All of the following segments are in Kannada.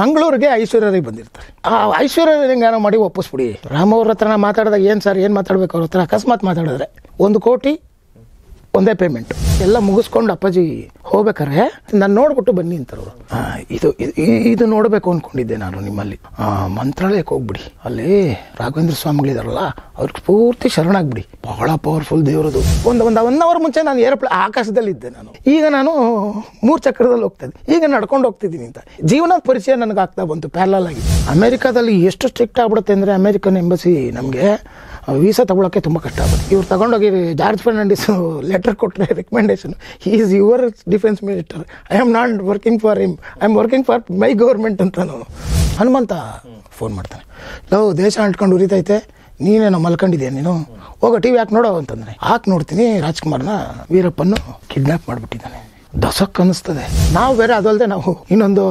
ಮಂಗಳೂರಿಗೆ ಐಶ್ವರ್ಯ ರೈ ಬಂದಿರ್ತಾರೆ ಆ ಐಶ್ವರ್ಯ ಲಿಂಗಾನ ಮಾಡಿ ಒಪ್ಪಿಸ್ಬಿಡಿ ರಾಮ ಅವ್ರ ಹತ್ರನ ಮಾತಾಡಿದಾಗ ಏನು ಸರ್ ಏನು ಮಾತಾಡಬೇಕು ಅವ್ರ ಹತ್ರ ಅಕಸ್ಮಾತ್ ಮಾತಾಡಿದ್ರೆ ಒಂದು ಕೋಟಿ ಒಂದೇ ಪೇಮೆಂಟ್ ಎಲ್ಲ ಮುಗಿಸ್ಕೊಂಡು ಅಪ್ಪಾಜಿ ಹೋಗ್ಬೇಕಾರೆ ನಾನು ನೋಡ್ಬಿಟ್ಟು ಬನ್ನಿ ಅಂತಾರವ್ರು ಇದು ಇದು ನೋಡಬೇಕು ಅಂದ್ಕೊಂಡಿದ್ದೆ ನಾನು ನಿಮ್ಮಲ್ಲಿ ಮಂತ್ರಾಲಯಕ್ಕೆ ಹೋಗ್ಬಿಡಿ ಅಲ್ಲಿ ರಾಘವೇಂದ್ರ ಸ್ವಾಮಿಗಳಿದಾರಲ್ಲ ಅವ್ರಿಗೆ ಪೂರ್ತಿ ಶರಣಾಗ್ಬಿಡಿ ಬಹಳ ಪವರ್ಫುಲ್ ದೇವರದು ಒಂದು ಒಂದು ಒನ್ ಅವರ್ ಮುಂಚೆ ನಾನು ಏರೋಪ್ಲೇ ಆಕಾಶದಲ್ಲಿ ಇದ್ದೆ ನಾನು ಈಗ ನಾನು ಮೂರು ಚಕ್ರದಲ್ಲಿ ಹೋಗ್ತಾ ಇದ್ದೆ ಈಗ ನಡ್ಕೊಂಡು ಹೋಗ್ತಿದ್ದೀನಿ ಅಂತ ಜೀವನದ ಪರಿಚಯ ನನಗೆ ಆಗ್ತಾ ಬಂತು ಪ್ಯಾರಲಾಗಿ ಅಮೆರಿಕಾದಲ್ಲಿ ಎಷ್ಟು ಸ್ಟ್ರಿಕ್ಟ್ ಆಗ್ಬಿಡುತ್ತೆ ಅಂದರೆ ಅಮೆರಿಕನ್ ಎಂಬಸಿ ನಮಗೆ ವೀಸಾ ತೊಗೊಳಕ್ಕೆ ತುಂಬ ಕಷ್ಟ ಆಗುತ್ತೆ ಇವ್ರು ತಗೊಂಡೋಗಿ ಜಾರ್ಜ್ ಫರ್ನಾಂಡಿಸ್ ಲೆಟರ್ ಕೊಟ್ಟರೆ recommendation he is your defence minister I am not working for him I am working for my government ಅಂತ ನಾನು ಹನುಮಂತ ಫೋನ್ ಮಾಡ್ತಾನೆ ನಾವು ದೇಶ ಅಂಟ್ಕೊಂಡು ಉರಿತೈತೆ ನೀನೇನೋ ಮಲ್ಕೊಂಡಿದ್ಯಾ ನೀನು ಹೋಗೋ ಟಿ ವಿ ಹಾಕಿ ನೋಡೋ ಅಂತಂದರೆ ಹಾಕಿ ನೋಡ್ತೀನಿ ರಾಜ್ಕುಮಾರ್ನ ವೀರಪ್ಪನ್ನು ಕಿಡ್ನಾಪ್ ಮಾಡಿಬಿಟ್ಟಿದ್ದಾನೆ ದಸಕ್ ಅನ್ನಿಸ್ತದೆ ನಾವು ಬೇರೆ ಅದಲ್ಲದೆ ನಾವು ಇನ್ನೊಂದು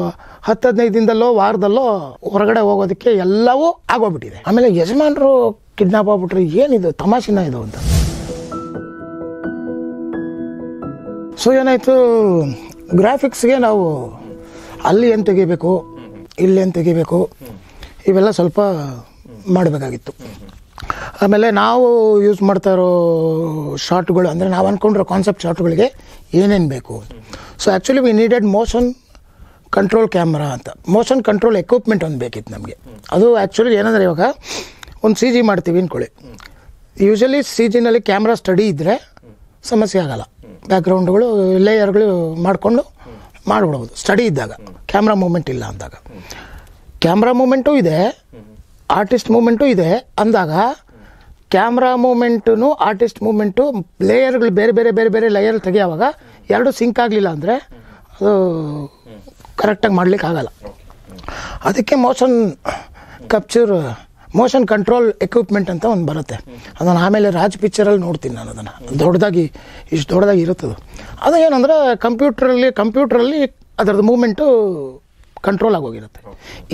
ಹತ್ತು ಹದಿನೈದು ದಿನದಲ್ಲೋ ವಾರದಲ್ಲೋ ಹೊರಗಡೆ ಹೋಗೋದಕ್ಕೆ ಎಲ್ಲವೂ ಆಗೋಗ್ಬಿಟ್ಟಿದೆ ಆಮೇಲೆ ಯಜಮಾನರು ಕಿಡ್ನಾಪ್ ಆಗ್ಬಿಟ್ರೆ ಏನಿದು ತಮಾಷೆನ ಇದು ಅಂತ ಸೊ ಏನಾಯಿತು ಗ್ರಾಫಿಕ್ಸ್ಗೆ ನಾವು ಅಲ್ಲಿ ಏನು ತೆಗಿಬೇಕು ಇಲ್ಲಿ ಏನು ತೆಗಿಬೇಕು ಇವೆಲ್ಲ ಸ್ವಲ್ಪ ಮಾಡಬೇಕಾಗಿತ್ತು ಆಮೇಲೆ ನಾವು ಯೂಸ್ ಮಾಡ್ತಾ ಇರೋ ಶಾರ್ಟ್ಗಳು ಅಂದರೆ ನಾವು ಅಂದ್ಕೊಂಡಿರೋ ಕಾನ್ಸೆಪ್ಟ್ ಶಾರ್ಟ್ಗಳಿಗೆ ಏನೇನು ಬೇಕು so actually we needed motion control camera ಅಂತ ಮೋಷನ್ ಕಂಟ್ರೋಲ್ ಎಕ್ವಿಪ್ಮೆಂಟ್ ಒಂದು ಬೇಕಿತ್ತು ನಮಗೆ ಅದು ಆ್ಯಕ್ಚುಲಿ ಏನಂದರೆ ಇವಾಗ ಒಂದು ಸಿ ಜಿ ಮಾಡ್ತೀವಿ ಅಂದ್ಕೊಳ್ಳಿ ಯೂಶಲಿ ಸಿ ಜಿನಲ್ಲಿ ಕ್ಯಾಮ್ರಾ ಸ್ಟಡಿ ಇದ್ದರೆ ಸಮಸ್ಯೆ ಆಗೋಲ್ಲ ಬ್ಯಾಕ್ಗ್ರೌಂಡ್ಗಳು ಲೇಯರ್ಗಳು ಮಾಡಿಕೊಂಡು ಮಾಡ್ಬಿಡ್ಬೋದು ಸ್ಟಡಿ ಇದ್ದಾಗ ಕ್ಯಾಮ್ರಾ ಮೂಮೆಂಟ್ ಇಲ್ಲ ಅಂದಾಗ ಕ್ಯಾಮ್ರಾ ಮೂಮೆಂಟು ಇದೆ ಆರ್ಟಿಸ್ಟ್ ಮೂಮೆಂಟು ಇದೆ ಅಂದಾಗ ಕ್ಯಾಮ್ರಾ ಮೂಮೆಂಟೂ ಆರ್ಟಿಸ್ಟ್ ಮೂಮೆಂಟು ಲೇಯರ್ಗಳು ಬೇರೆ ಬೇರೆ ಬೇರೆ ಬೇರೆ ಲೇಯರ್ ತೆಗಿಯೋವಾಗ ಎರಡು ಸಿಂಕ್ ಆಗಲಿಲ್ಲ ಅಂದರೆ ಅದು ಕರೆಕ್ಟಾಗಿ ಮಾಡಲಿಕ್ಕೆ ಆಗಲ್ಲ ಅದಕ್ಕೆ motion capture motion control equipment ಅಂತ ಒಂದು ಬರುತ್ತೆ ಅದನ್ನು ಆಮೇಲೆ ರಾಜ್ ಪಿಕ್ಚರಲ್ಲಿ ನೋಡ್ತೀನಿ ನಾನು ಅದನ್ನು ದೊಡ್ಡದಾಗಿ ಇಷ್ಟು ದೊಡ್ಡದಾಗಿ ಇರುತ್ತದೆ ಅದು ಏನಂದರೆ ಕಂಪ್ಯೂಟ್ರಲ್ಲಿ ಕಂಪ್ಯೂಟ್ರಲ್ಲಿ ಅದರದ್ದು ಮೂಮೆಂಟು ಕಂಟ್ರೋಲ್ ಆಗೋಗಿರುತ್ತೆ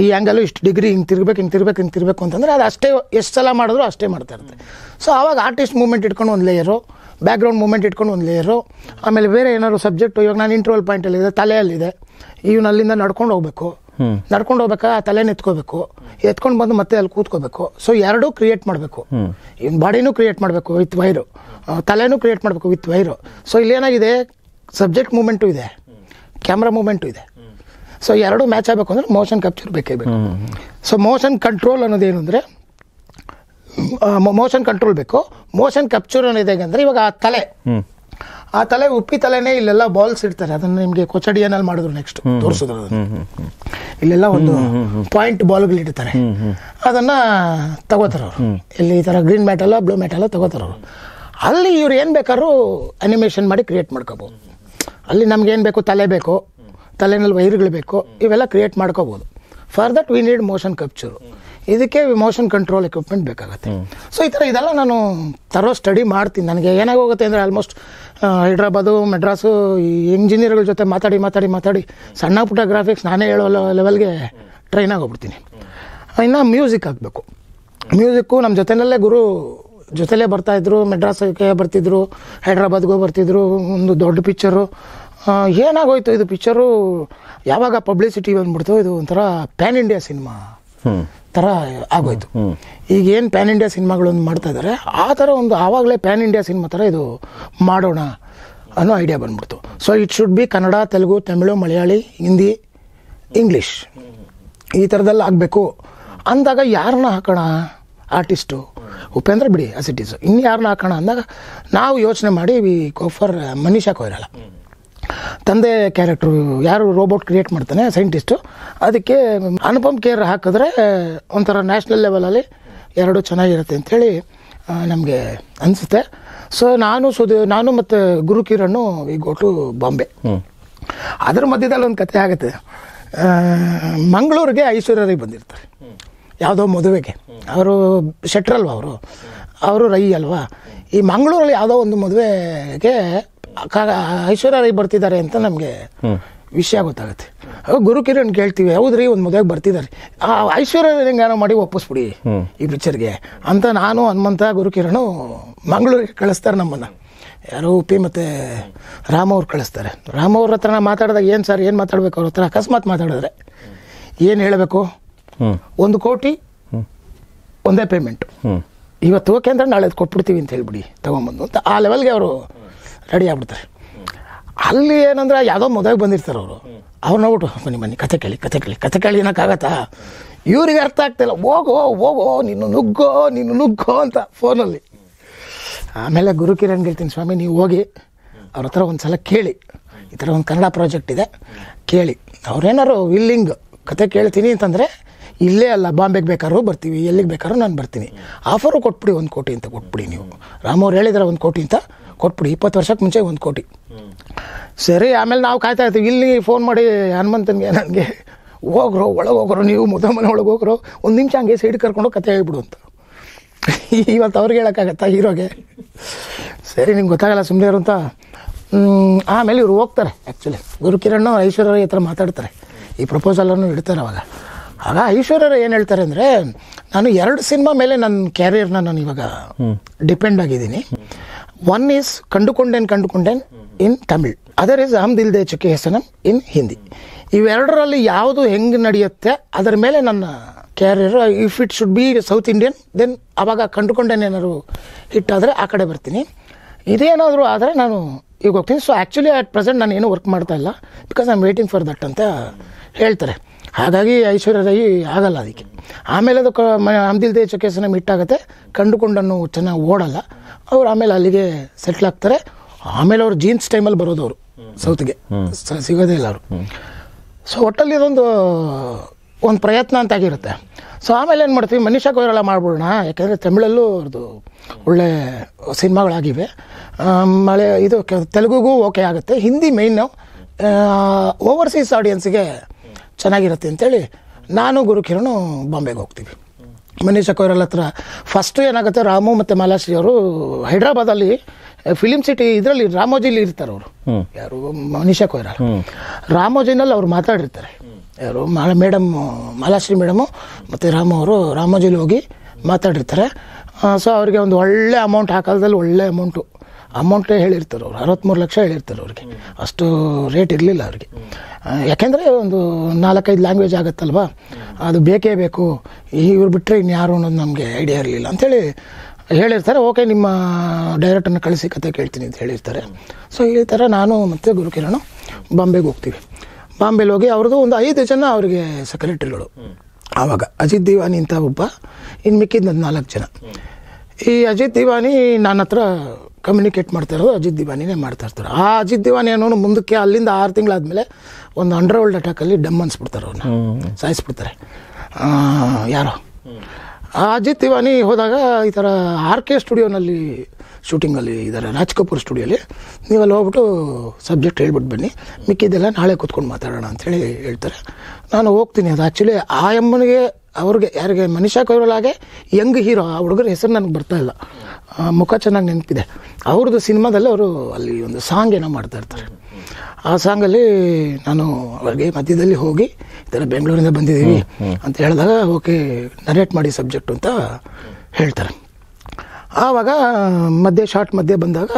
ಈ ಆ್ಯಂಗಲು ಇಷ್ಟು ಡಿಗ್ರಿ ಹಿಂಗೆ ತಿರ್ಬೇಕು ಹಿಂಗೆ ತಿರ್ಬೇಕು ಹಿಂಗೆ ತಿರ್ಬೇಕು ಅಂತಂದರೆ ಅದು ಅಷ್ಟೇ ಎಷ್ಟು ಸಲ ಮಾಡಿದ್ರು ಅಷ್ಟೇ ಮಾಡ್ತಾ ಇರುತ್ತೆ ಸೊ ಆವಾಗ ಆರ್ಟಿಸ್ಟ್ ಮೂವ್ಮೆಂಟ್ ಇಟ್ಕೊಂಡು ಒಂದು ಲೇಯರು ಬ್ಯಾಕ್ಗ್ರೌಂಡ್ ಮೂಮೆಂಟ್ ಇಟ್ಕೊಂಡು ಒಂದು ಲೇಯರು ಆಮೇಲೆ ಬೇರೆ ಏನಾದ್ರು ಸಬ್ಜೆಕ್ಟು ಇವಾಗ ನಾನು ಇಂಟ್ರೋಲ್ ಪಾಯಿಂಟಲ್ಲಿದೆ ತಲೆಯಲ್ಲಿದೆ ಇವ್ನ ಅಲ್ಲಿಂದ ನಡ್ಕೊಂಡು ಹೋಗಬೇಕು ನಡ್ಕೊಂಡು ಹೋಗ್ಬೇಕಾ ಆ ತಲೆನ ಎತ್ಕೋಬೇಕು ಎತ್ಕೊಂಡು ಬಂದು ಮತ್ತೆ ಅಲ್ಲಿ ಕೂತ್ಕೋಬೇಕು ಸೊ ಎರಡೂ ಕ್ರಿಯೇಟ್ ಮಾಡಬೇಕು ಇನ್ ಬಾಡಿನೂ ಕ್ರಿಯೇಟ್ ಮಾಡಬೇಕು ವಿತ್ ವೈರು ತಲೆನೂ ಕ್ರಿಯೇಟ್ ಮಾಡಬೇಕು ವಿತ್ ವೈರು ಸೊ ಇಲ್ಲಿ ಏನಾಗಿದೆ ಸಬ್ಜೆಕ್ಟ್ ಮೂಮೆಂಟು ಇದೆ ಕ್ಯಾಮ್ರಾ ಮೂಮೆಂಟು ಇದೆ ಸೊ ಎರಡು ಮ್ಯಾಚ್ ಆಗ್ಬೇಕು ಅಂದ್ರೆ ಮೋಷನ್ ಕ್ಯಾಪ್ಚರ್ ಬೇಕೇ ಬೇಕು ಸೊ ಮೋಷನ್ ಕಂಟ್ರೋಲ್ ಅನ್ನೋದೇನು ಅಂದ್ರೆ ಮೋಷನ್ ಕಂಟ್ರೋಲ್ ಬೇಕು ಮೋಷನ್ ಕ್ಯಾಪ್ಚರ್ ಅನ್ನೋದು ಹೇಗೆ ಅಂದ್ರೆ ಇವಾಗ ಆ ತಲೆ ಆ ತಲೆ ಉಪ್ಪಿ ತಲೆನೇ ಇಲ್ಲೆಲ್ಲ ಬಾಲ್ಸ್ ಇಡ್ತಾರೆ ಅದನ್ನ ನಿಮಗೆ ಕೊಚಡಿ ಏನಲ್ಲಿ ಮಾಡಿದ್ರು ನೆಕ್ಸ್ಟ್ ತೋರಿಸಿದ್ರು ಇಲ್ಲೆಲ್ಲ ಒಂದು ಪಾಯಿಂಟ್ ಬಾಲ್ಗಳು ಇಡ್ತಾರೆ ಅದನ್ನ ತಗೋತಾರೆ ಅವರು ಇಲ್ಲಿ ಈ ಥರ ಗ್ರೀನ್ ಮ್ಯಾಟ್ ಅಲ್ಲ ಬ್ಲೂ ಮ್ಯಾಟ್ ತಗೋತಾರವ್ರು ತಗೋತಾರೆ ಅವರು ಅಲ್ಲಿ ಇವ್ರು ಏನು ಬೇಕಾದ್ರೂ ಅನಿಮೇಷನ್ ಮಾಡಿ ಕ್ರಿಯೇಟ್ ಮಾಡ್ಕೋಬಹುದು ಅಲ್ಲಿ ನಮ್ಗೆ ಏನು ಬೇಕು ತಲೆ ಬೇಕು ತಲೆನಲ್ಲಿ ವೈರ್ಗಳು ಬೇಕು ಇವೆಲ್ಲ ಕ್ರಿಯೇಟ್ ಮಾಡ್ಕೋಬಹುದು for that we need motion capture ಇದಕ್ಕೆ ಮೋಷನ್ ಕಂಟ್ರೋಲ್ ಎಕ್ವಿಪ್ಮೆಂಟ್ ಬೇಕಾಗುತ್ತೆ ಸೊ ಈ ಥರ ಇದೆಲ್ಲ ನಾನು ತರೋ ಸ್ಟಡಿ ಮಾಡ್ತೀನಿ ನನಗೆ ಏನಾಗೋಗುತ್ತೆ ಅಂದರೆ ಆಲ್ಮೋಸ್ಟ್ ಹೈಡ್ರಾಬಾದು ಮೆಡ್ರಾಸು ಈ ಇಂಜಿನಿಯರ್ಗಳ ಜೊತೆ ಮಾತಾಡಿ ಮಾತಾಡಿ ಮಾತಾಡಿ ಸಣ್ಣ ಪುಟ್ಟ ಗ್ರಾಫಿಕ್ಸ್ ನಾನೇ ಹೇಳೋ ಲೆವೆಲ್ಗೆ ಟ್ರೈನ್ ಆಗೋಗ್ಬಿಡ್ತೀನಿ ಇನ್ನು ಮ್ಯೂಸಿಕ್ ಆಗಬೇಕು ಮ್ಯೂಸಿಕ್ಕು ನಮ್ಮ ಜೊತೆಯಲ್ಲೇ ಗುರು ಜೊತೆಲೇ ಬರ್ತಾಯಿದ್ರು ಮೆಡ್ರಾಸಕ್ಕೆ ಬರ್ತಿದ್ರು ಹೈಡ್ರಾಬಾದ್ಗೂ ಬರ್ತಿದ್ರು ಒಂದು ದೊಡ್ಡ ಪಿಕ್ಚರು ಏನಾಗೋಯ್ತು ಇದು ಪಿಕ್ಚರು ಯಾವಾಗ ಪಬ್ಲಿಸಿಟಿ ಬಂದ್ಬಿಡ್ತು ಇದು ಒಂಥರ ಪ್ಯಾನ್ ಇಂಡಿಯಾ ಸಿನಿಮಾ ಥರ ಆಗೋಯ್ತು ಈಗ ಏನು ಪ್ಯಾನ್ ಇಂಡಿಯಾ ಸಿನಿಮಾಗಳನ್ನು ಮಾಡ್ತಾ ಇದಾರೆ ಆ ಥರ ಒಂದು ಆವಾಗಲೇ ಪ್ಯಾನ್ ಇಂಡಿಯಾ ಸಿನಿಮಾ ಥರ ಇದು ಮಾಡೋಣ ಅನ್ನೋ ಐಡಿಯಾ ಬಂದ್ಬಿಡ್ತು so it should be Kannada Telugu Tamil Malayali Hindi English ಈ ಥರದಲ್ಲಿ ಆಗಬೇಕು ಅಂದಾಗ ಯಾರನ್ನ ಹಾಕೋಣ ಆರ್ಟಿಸ್ಟು ಉಪೇಂದ್ರ ಬಿಡಿ ಆಸ್ ಇನ್ನು ಯಾರನ್ನ ಹಾಕೋಣ ಅಂದಾಗ ನಾವು ಯೋಚನೆ ಮಾಡಿ ವಿ ಕೋಫರ್ ಮನೀಷಾ ಕೋಯ್ರಲ್ಲ ತಂದೆ ಕ್ಯಾರೆಕ್ಟ್ರು ಯಾರು ರೋಬೋಟ್ ಕ್ರಿಯೇಟ್ ಮಾಡ್ತಾನೆ ಸೈಂಟಿಸ್ಟು ಅದಕ್ಕೆ ಅನುಪಮ್ ಕೇರ್ ಹಾಕಿದ್ರೆ ಒಂಥರ ನ್ಯಾಷನಲ್ ಲೆವೆಲಲ್ಲಿ ಎರಡು ಚೆನ್ನಾಗಿರುತ್ತೆ ಅಂಥೇಳಿ ನಮಗೆ ಅನಿಸುತ್ತೆ ಸೊ ನಾನು ಸುದ ನಾನು ಮತ್ತು Guru Kiran we go to Bombay ಅದ್ರ ಮಧ್ಯದಲ್ಲಿ ಒಂದು ಕತೆ ಆಗುತ್ತೆ ಮಂಗಳೂರಿಗೆ ಐಶ್ವರ್ಯ ಬಂದಿರ್ತಾರೆ ಯಾವುದೋ ಮದುವೆಗೆ ಅವರು ಶೆಟ್ರಲ್ವ ಅವರು ಅವರು ರೈ ಅಲ್ವಾ ಈ ಮಂಗಳೂರಲ್ಲಿ ಯಾವುದೋ ಒಂದು ಮದುವೆಗೆ ಐಶ್ವರ್ಯ ರೈ ಬರ್ತಿದ್ದಾರೆ ಅಂತ ನಮಗೆ ವಿಷಯ ಗೊತ್ತಾಗುತ್ತೆ ಗುರು ಕಿರಣ್ ಕೇಳ್ತೀವಿ ಹೌದ್ರಿ ಒಂದು ಮದುವೆಗೆ ಬರ್ತಿದ್ದಾರೆ ಆ ಐಶ್ವರ್ಯ ಏನೋ ಮಾಡಿ ಒಪ್ಪಿಸ್ಬಿಡಿ ಈ ಪಿಕ್ಚರ್ಗೆ ಅಂತ ನಾನು ಹನುಮಂತ ಗುರು ಕಿರಣ್ ಮಂಗಳೂರಿಗೆ ಕಳಿಸ್ತಾರೆ ನಮ್ಮನ್ನು ಯಾರೋ ಉಪ್ಪಿ ಮತ್ತು ರಾಮ ಅವ್ರು ಕಳಿಸ್ತಾರೆ ರಾಮ ಅವ್ರ ಹತ್ರ ಮಾತಾಡಿದಾಗ ಏನು ಸರ್ ಏನು ಮಾತಾಡಬೇಕು ಅವ್ರ ಹತ್ರ ಅಕಸ್ಮಾತ್ ಮಾತಾಡಿದ್ರೆ ಏನು ಹೇಳಬೇಕು ಒಂದು ಕೋಟಿ ಒಂದೇ ಪೇಮೆಂಟ್ ಇವತ್ತು ಓಕೆ ಅಂದ್ರೆ ನಾಳೆ ಕೊಟ್ಬಿಡ್ತೀವಿ ಅಂತ ಹೇಳ್ಬಿಡಿ ತಗೊಂಬಂದು ಅಂತ ಆ ಲೆವೆಲ್ಗೆ ಅವರು ರೆಡಿ ಆಗ್ಬಿಡ್ತಾರೆ ಅಲ್ಲಿ ಏನಂದ್ರೆ ಯಾವುದೋ ಮೊದಲಿಗೆ ಬಂದಿರ್ತಾರೆ ಅವರು ಅವ್ರು ನೋಡ್ಬಿಟ್ಟು ಬನ್ನಿ ಬನ್ನಿ ಕತೆ ಕೇಳಿ ಕತೆ ಕೇಳಿ ಕತೆ ಕೇಳಿ ಏನಕ್ಕಾಗತ್ತಾ ಇವ್ರಿಗೆ ಅರ್ಥ ಆಗ್ತಾಯಿಲ್ಲ ಹೋಗೋ ಹೋಗೋ ನೀನು ನುಗ್ಗೋ ನೀನು ನುಗ್ಗೋ ಅಂತ ಫೋನಲ್ಲಿ ಆಮೇಲೆ ಗುರು ಕಿರಣ್ ಸ್ವಾಮಿ ನೀವು ಹೋಗಿ ಅವ್ರ ಹತ್ರ ಒಂದು ಸಲ ಕೇಳಿ ಈ ಥರ ಒಂದು ಕನ್ನಡ ಪ್ರಾಜೆಕ್ಟ್ ಇದೆ ಕೇಳಿ ಅವ್ರೇನಾರು ವಿಲ್ಲಿಂಗ್ ಕತೆ ಕೇಳ್ತೀನಿ ಅಂತಂದರೆ ಇಲ್ಲೇ ಅಲ್ಲ ಬಾಂಬೆಗೆ ಬೇಕಾದ್ರೂ ಬರ್ತೀವಿ ಎಲ್ಲಿಗೆ ಬೇಕಾದ್ರೂ ನಾನು ಬರ್ತೀನಿ ಆಫರು ಕೊಟ್ಬಿಡಿ ಒಂದು ಕೋಟಿ ಅಂತ ಕೊಟ್ಬಿಡಿ ನೀವು ರಾಮವ್ರು ಹೇಳಿದ್ರೆ ಒಂದು ಕೋಟಿ ಅಂತ ಕೊಟ್ಬಿಡಿ ಇಪ್ಪತ್ತು ವರ್ಷಕ್ಕೆ ಮುಂಚೆ ಒಂದು ಕೋಟಿ ಸರಿ ಆಮೇಲೆ ನಾವು ಕಾಯ್ತಾ ಇರ್ತೀವಿ ಇಲ್ಲಿ ಫೋನ್ ಮಾಡಿ ಹನುಮಂತನಿಗೆ ನನಗೆ ಹೋಗ್ರು ಒಳಗೆ ಹೋಗ್ರು ನೀವು ಮುದ್ದ ಒಳಗೆ ಹೋಗ್ರು ಒಂದು ನಿಮಿಷ ಹಂಗೆ ಸೈಡ್ ಕರ್ಕೊಂಡು ಕತೆ ಹೇಳ್ಬಿಡು ಅಂತ ಇವತ್ತು ಅವ್ರಿಗೆ ಹೇಳೋಕ್ಕಾಗತ್ತಾ ಹೀರೋಗೆ ಸರಿ ನಿಮ್ಗೆ ಗೊತ್ತಾಗಲ್ಲ ಸುಮ್ಮನೆ ಅಂತ ಆಮೇಲೆ ಇವ್ರು ಹೋಗ್ತಾರೆ ಆ್ಯಕ್ಚುಲಿ ಗುರುಕಿರಣ್ ಐಶ್ವರ್ಯ ಥರ ಮಾತಾಡ್ತಾರೆ ಈ ಪ್ರಪೋಸಲನ್ನು ಇಡ್ತಾರೆ ಅವಾಗ ಆಗ ಐಶ್ವರ್ಯರು ಏನು ಹೇಳ್ತಾರೆ ಅಂದರೆ ನಾನು ಎರಡು ಸಿನಿಮಾ ಮೇಲೆ ನನ್ನ ಕ್ಯಾರಿಯರ್ನ ನಾನು ಇವಾಗ ಡಿಪೆಂಡ್ ಆಗಿದ್ದೀನಿ one is Kandukundan ಕಂಡುಕೊಂಡೇನ್ in Tamil other is ಅಹಮ್ ದಿಲ್ದೆ ಚುಕ್ಕೆ ಹೆಸನಂ ಇನ್ ಹಿಂದಿ ಇವೆರಡರಲ್ಲಿ ಯಾವುದು ಹೆಂಗೆ ನಡೆಯುತ್ತೆ ಅದರ ಮೇಲೆ ನನ್ನ career if it should be South Indian then ಆವಾಗ ಕಂಡುಕೊಂಡೇನೇನಾದ್ರು ಹಿಟ್ ಹಿಟ್ಟಾದರೆ ಆ ಕಡೆ ಬರ್ತೀನಿ ಇದೇನಾದರೂ ಆದರೆ ನಾನು ಈಗ ಹೋಗ್ತೀನಿ ಸೊ ಆ್ಯಕ್ಚುಲಿ ಅಟ್ ಪ್ರೆಸೆಂಟ್ ನಾನು ಏನೂ ವರ್ಕ್ ಮಾಡ್ತಾ ಇಲ್ಲ because I am waiting for that ಅಂತ ಹೇಳ್ತಾರೆ ಹಾಗಾಗಿ ರೈ ಆಗಲ್ಲ ಅದಕ್ಕೆ ಆಮೇಲೆ ಅದು ಕ ಹಮ್ದಿಲ್ದೇ ಚೊಕೇಸನ ಮಿಟ್ಟಾಗುತ್ತೆ ಕಂಡುಕೊಂಡನ್ನು ಚೆನ್ನಾಗಿ ಓಡಲ್ಲ ಅವ್ರು ಆಮೇಲೆ ಅಲ್ಲಿಗೆ ಸೆಟ್ಲ್ ಆಗ್ತಾರೆ ಆಮೇಲೆ ಅವ್ರು ಜೀನ್ಸ್ ಟೈಮಲ್ಲಿ ಬರೋದು ಅವರು ಸೌತ್ಗೆ ಸಿಗೋದೇ ಇಲ್ಲ ಅವರು ಸೊ ಒಟ್ಟಲ್ಲಿ ಇದೊಂದು ಒಂದು ಪ್ರಯತ್ನ ಅಂತ ಆಗಿರುತ್ತೆ ಸೊ ಆಮೇಲೆ ಏನು ಮಾಡ್ತೀವಿ ಮನೀಷಾ ಕೊಯ್ರಲ್ಲ ಮಾಡ್ಬಿಡೋಣ ಯಾಕೆಂದರೆ ತಮಿಳಲ್ಲೂ ಅವ್ರದ್ದು ಒಳ್ಳೆ ಸಿನಿಮಾಗಳಾಗಿವೆ ಮಳೆ ಇದು ತೆಲುಗುಗೂ ಓಕೆ ಆಗುತ್ತೆ ಹಿಂದಿ ಮೇಯ್ನು ಓವರ್ಸೀಸ್ ಆಡಿಯನ್ಸ್ಗೆ ಚೆನ್ನಾಗಿರುತ್ತೆ ಅಂತೇಳಿ ನಾನು ಗುರುಕಿರಣು ಬಾಂಬೆಗೆ ಹೋಗ್ತೀವಿ ಮನೀಶಾ ಅಕೋಯ್ರಲ್ ಹತ್ರ ಫಸ್ಟು ಏನಾಗುತ್ತೆ ರಾಮು ಮತ್ತು ಮಾಲಾಶ್ರೀ ಅವರು ಹೈದ್ರಾಬಾದಲ್ಲಿ ಫಿಲಿಮ್ ಸಿಟಿ ಇದರಲ್ಲಿ ರಾಮೋಜಿಲಿ ಇರ್ತಾರೆ ಅವರು ಯಾರು ಮನೀಶಾ ಕೊಯ್ರಾಲ್ ರಾಮೋಜಿನಲ್ಲಿ ಅವ್ರು ಮಾತಾಡಿರ್ತಾರೆ ಯಾರು ಮಾಲ ಮೇಡಮ್ ಮಾಲಾಶ್ರೀ ಮೇಡಮು ಮತ್ತು ರಾಮು ಅವರು ರಾಮೋಜಿಲಿ ಹೋಗಿ ಮಾತಾಡಿರ್ತಾರೆ ಸೊ ಅವರಿಗೆ ಒಂದು ಒಳ್ಳೆ ಅಮೌಂಟ್ ಆ ಕಾಲದಲ್ಲಿ ಒಳ್ಳೆ ಅಮೌಂಟು ಅಮೌಂಟೇ ಹೇಳಿರ್ತಾರೆ ಅವ್ರು ಅರವತ್ತ್ಮೂರು ಲಕ್ಷ ಹೇಳಿರ್ತಾರೆ ಅವ್ರಿಗೆ ಅಷ್ಟು ರೇಟ್ ಇರಲಿಲ್ಲ ಅವ್ರಿಗೆ ಯಾಕೆಂದರೆ ಒಂದು ನಾಲ್ಕೈದು ಲ್ಯಾಂಗ್ವೇಜ್ ಆಗುತ್ತಲ್ವ ಅದು ಬೇಕೇ ಬೇಕು ಇವ್ರು ಬಿಟ್ಟರೆ ಇನ್ಯಾರು ಅನ್ನೋದು ನಮಗೆ ಐಡಿಯಾ ಇರಲಿಲ್ಲ ಅಂಥೇಳಿ ಹೇಳಿರ್ತಾರೆ ಓಕೆ ನಿಮ್ಮ ಡೈರೆಕ್ಟನ್ನು ಕಳಿಸಿ ಕತೆ ಕೇಳ್ತೀನಿ ಅಂತ ಹೇಳಿರ್ತಾರೆ ಸೊ ಈ ಥರ ನಾನು ಮತ್ತು ಗುರುಕಿರಣ ಬಾಂಬೆಗೆ ಹೋಗ್ತೀವಿ ಬಾಂಬೆಲಿ ಹೋಗಿ ಅವ್ರದ್ದು ಒಂದು ಐದು ಜನ ಅವರಿಗೆ ಸೆಕ್ರೆಟ್ರಿಗಳು ಆವಾಗ ಅಜಿತ್ ದಿವಾನಿ ಅಂತ ಒಬ್ಬ ಇನ್ನು ಮಿಕ್ಕಿದ್ದು ನಾಲ್ಕು ಜನ ಈ ಅಜಿತ್ ದಿವಾನಿ ನನ್ನ ಹತ್ರ ಕಮ್ಯುನಿಕೇಟ್ ಮಾಡ್ತಾ ಇರೋದು ಅಜಿತ್ ದಿವಾನಿನೇ ಮಾಡ್ತಾ ಇರ್ತಾರೆ ಆ ಅಜಿತ್ ದಿವಾನಿ ಅನ್ನೋನು ಮುಂದಕ್ಕೆ ಅಲ್ಲಿಂದ ಆರು ತಿಂಗಳಾದಮೇಲೆ ಒಂದು ಅಂಡರ್ ವರ್ಲ್ಡ್ ಅಟ್ಯಾಕಲ್ಲಿ ಡಮ್ ಅನ್ಸ್ಬಿಡ್ತಾರೆ ಅವ್ರನ್ನ ಸಾಯಿಸ್ಬಿಡ್ತಾರೆ ಯಾರೋ ಅಜಿತ್ ದಿವಾನಿ ಹೋದಾಗ ಈ ಥರ ಆರ್ ಕೆ ಸ್ಟುಡಿಯೋನಲ್ಲಿ ಶೂಟಿಂಗಲ್ಲಿ ಇದ್ದಾರೆ ರಾಜ್ ಕಪೂರ್ ಸ್ಟುಡಿಯೋಲಿ ನೀವಲ್ಲಿ ಹೋಗ್ಬಿಟ್ಟು ಸಬ್ಜೆಕ್ಟ್ ಹೇಳ್ಬಿಟ್ಟು ಬನ್ನಿ ಮಿಕ್ಕಿದ್ದೆಲ್ಲ ನಾಳೆ ಕೂತ್ಕೊಂಡು ಮಾತಾಡೋಣ ಅಂಥೇಳಿ ಹೇಳ್ತಾರೆ ನಾನು ಹೋಗ್ತೀನಿ ಅದು ಆ್ಯಕ್ಚುಲಿ ಆ ಎಮ್ಮನಿಗೆ ಅವ್ರಿಗೆ ಯಾರಿಗೆ ಮನುಷ್ಯ ಹಾಗೆ ಯಂಗ್ ಹೀರೋ ಆ ಹುಡುಗರ ಹೆಸರು ನನಗೆ ಬರ್ತಾ ಇಲ್ಲ ಮುಖ ಚೆನ್ನಾಗಿ ನೆನಪಿದೆ ಅವ್ರದ್ದು ಸಿನಿಮಾದಲ್ಲಿ ಅವರು ಅಲ್ಲಿ ಒಂದು ಸಾಂಗ್ ಏನೋ ಮಾಡ್ತಾ ಇರ್ತಾರೆ ಆ ಸಾಂಗಲ್ಲಿ ನಾನು ಅವ್ರಿಗೆ ಮಧ್ಯದಲ್ಲಿ ಹೋಗಿ ಈ ಥರ ಬೆಂಗಳೂರಿಂದ ಬಂದಿದ್ದೀವಿ ಅಂತ ಹೇಳಿದಾಗ ಓಕೆ ನರೇಟ್ ಮಾಡಿ ಸಬ್ಜೆಕ್ಟ್ ಅಂತ ಹೇಳ್ತಾರೆ ಆವಾಗ ಮಧ್ಯೆ ಶಾರ್ಟ್ ಮಧ್ಯೆ ಬಂದಾಗ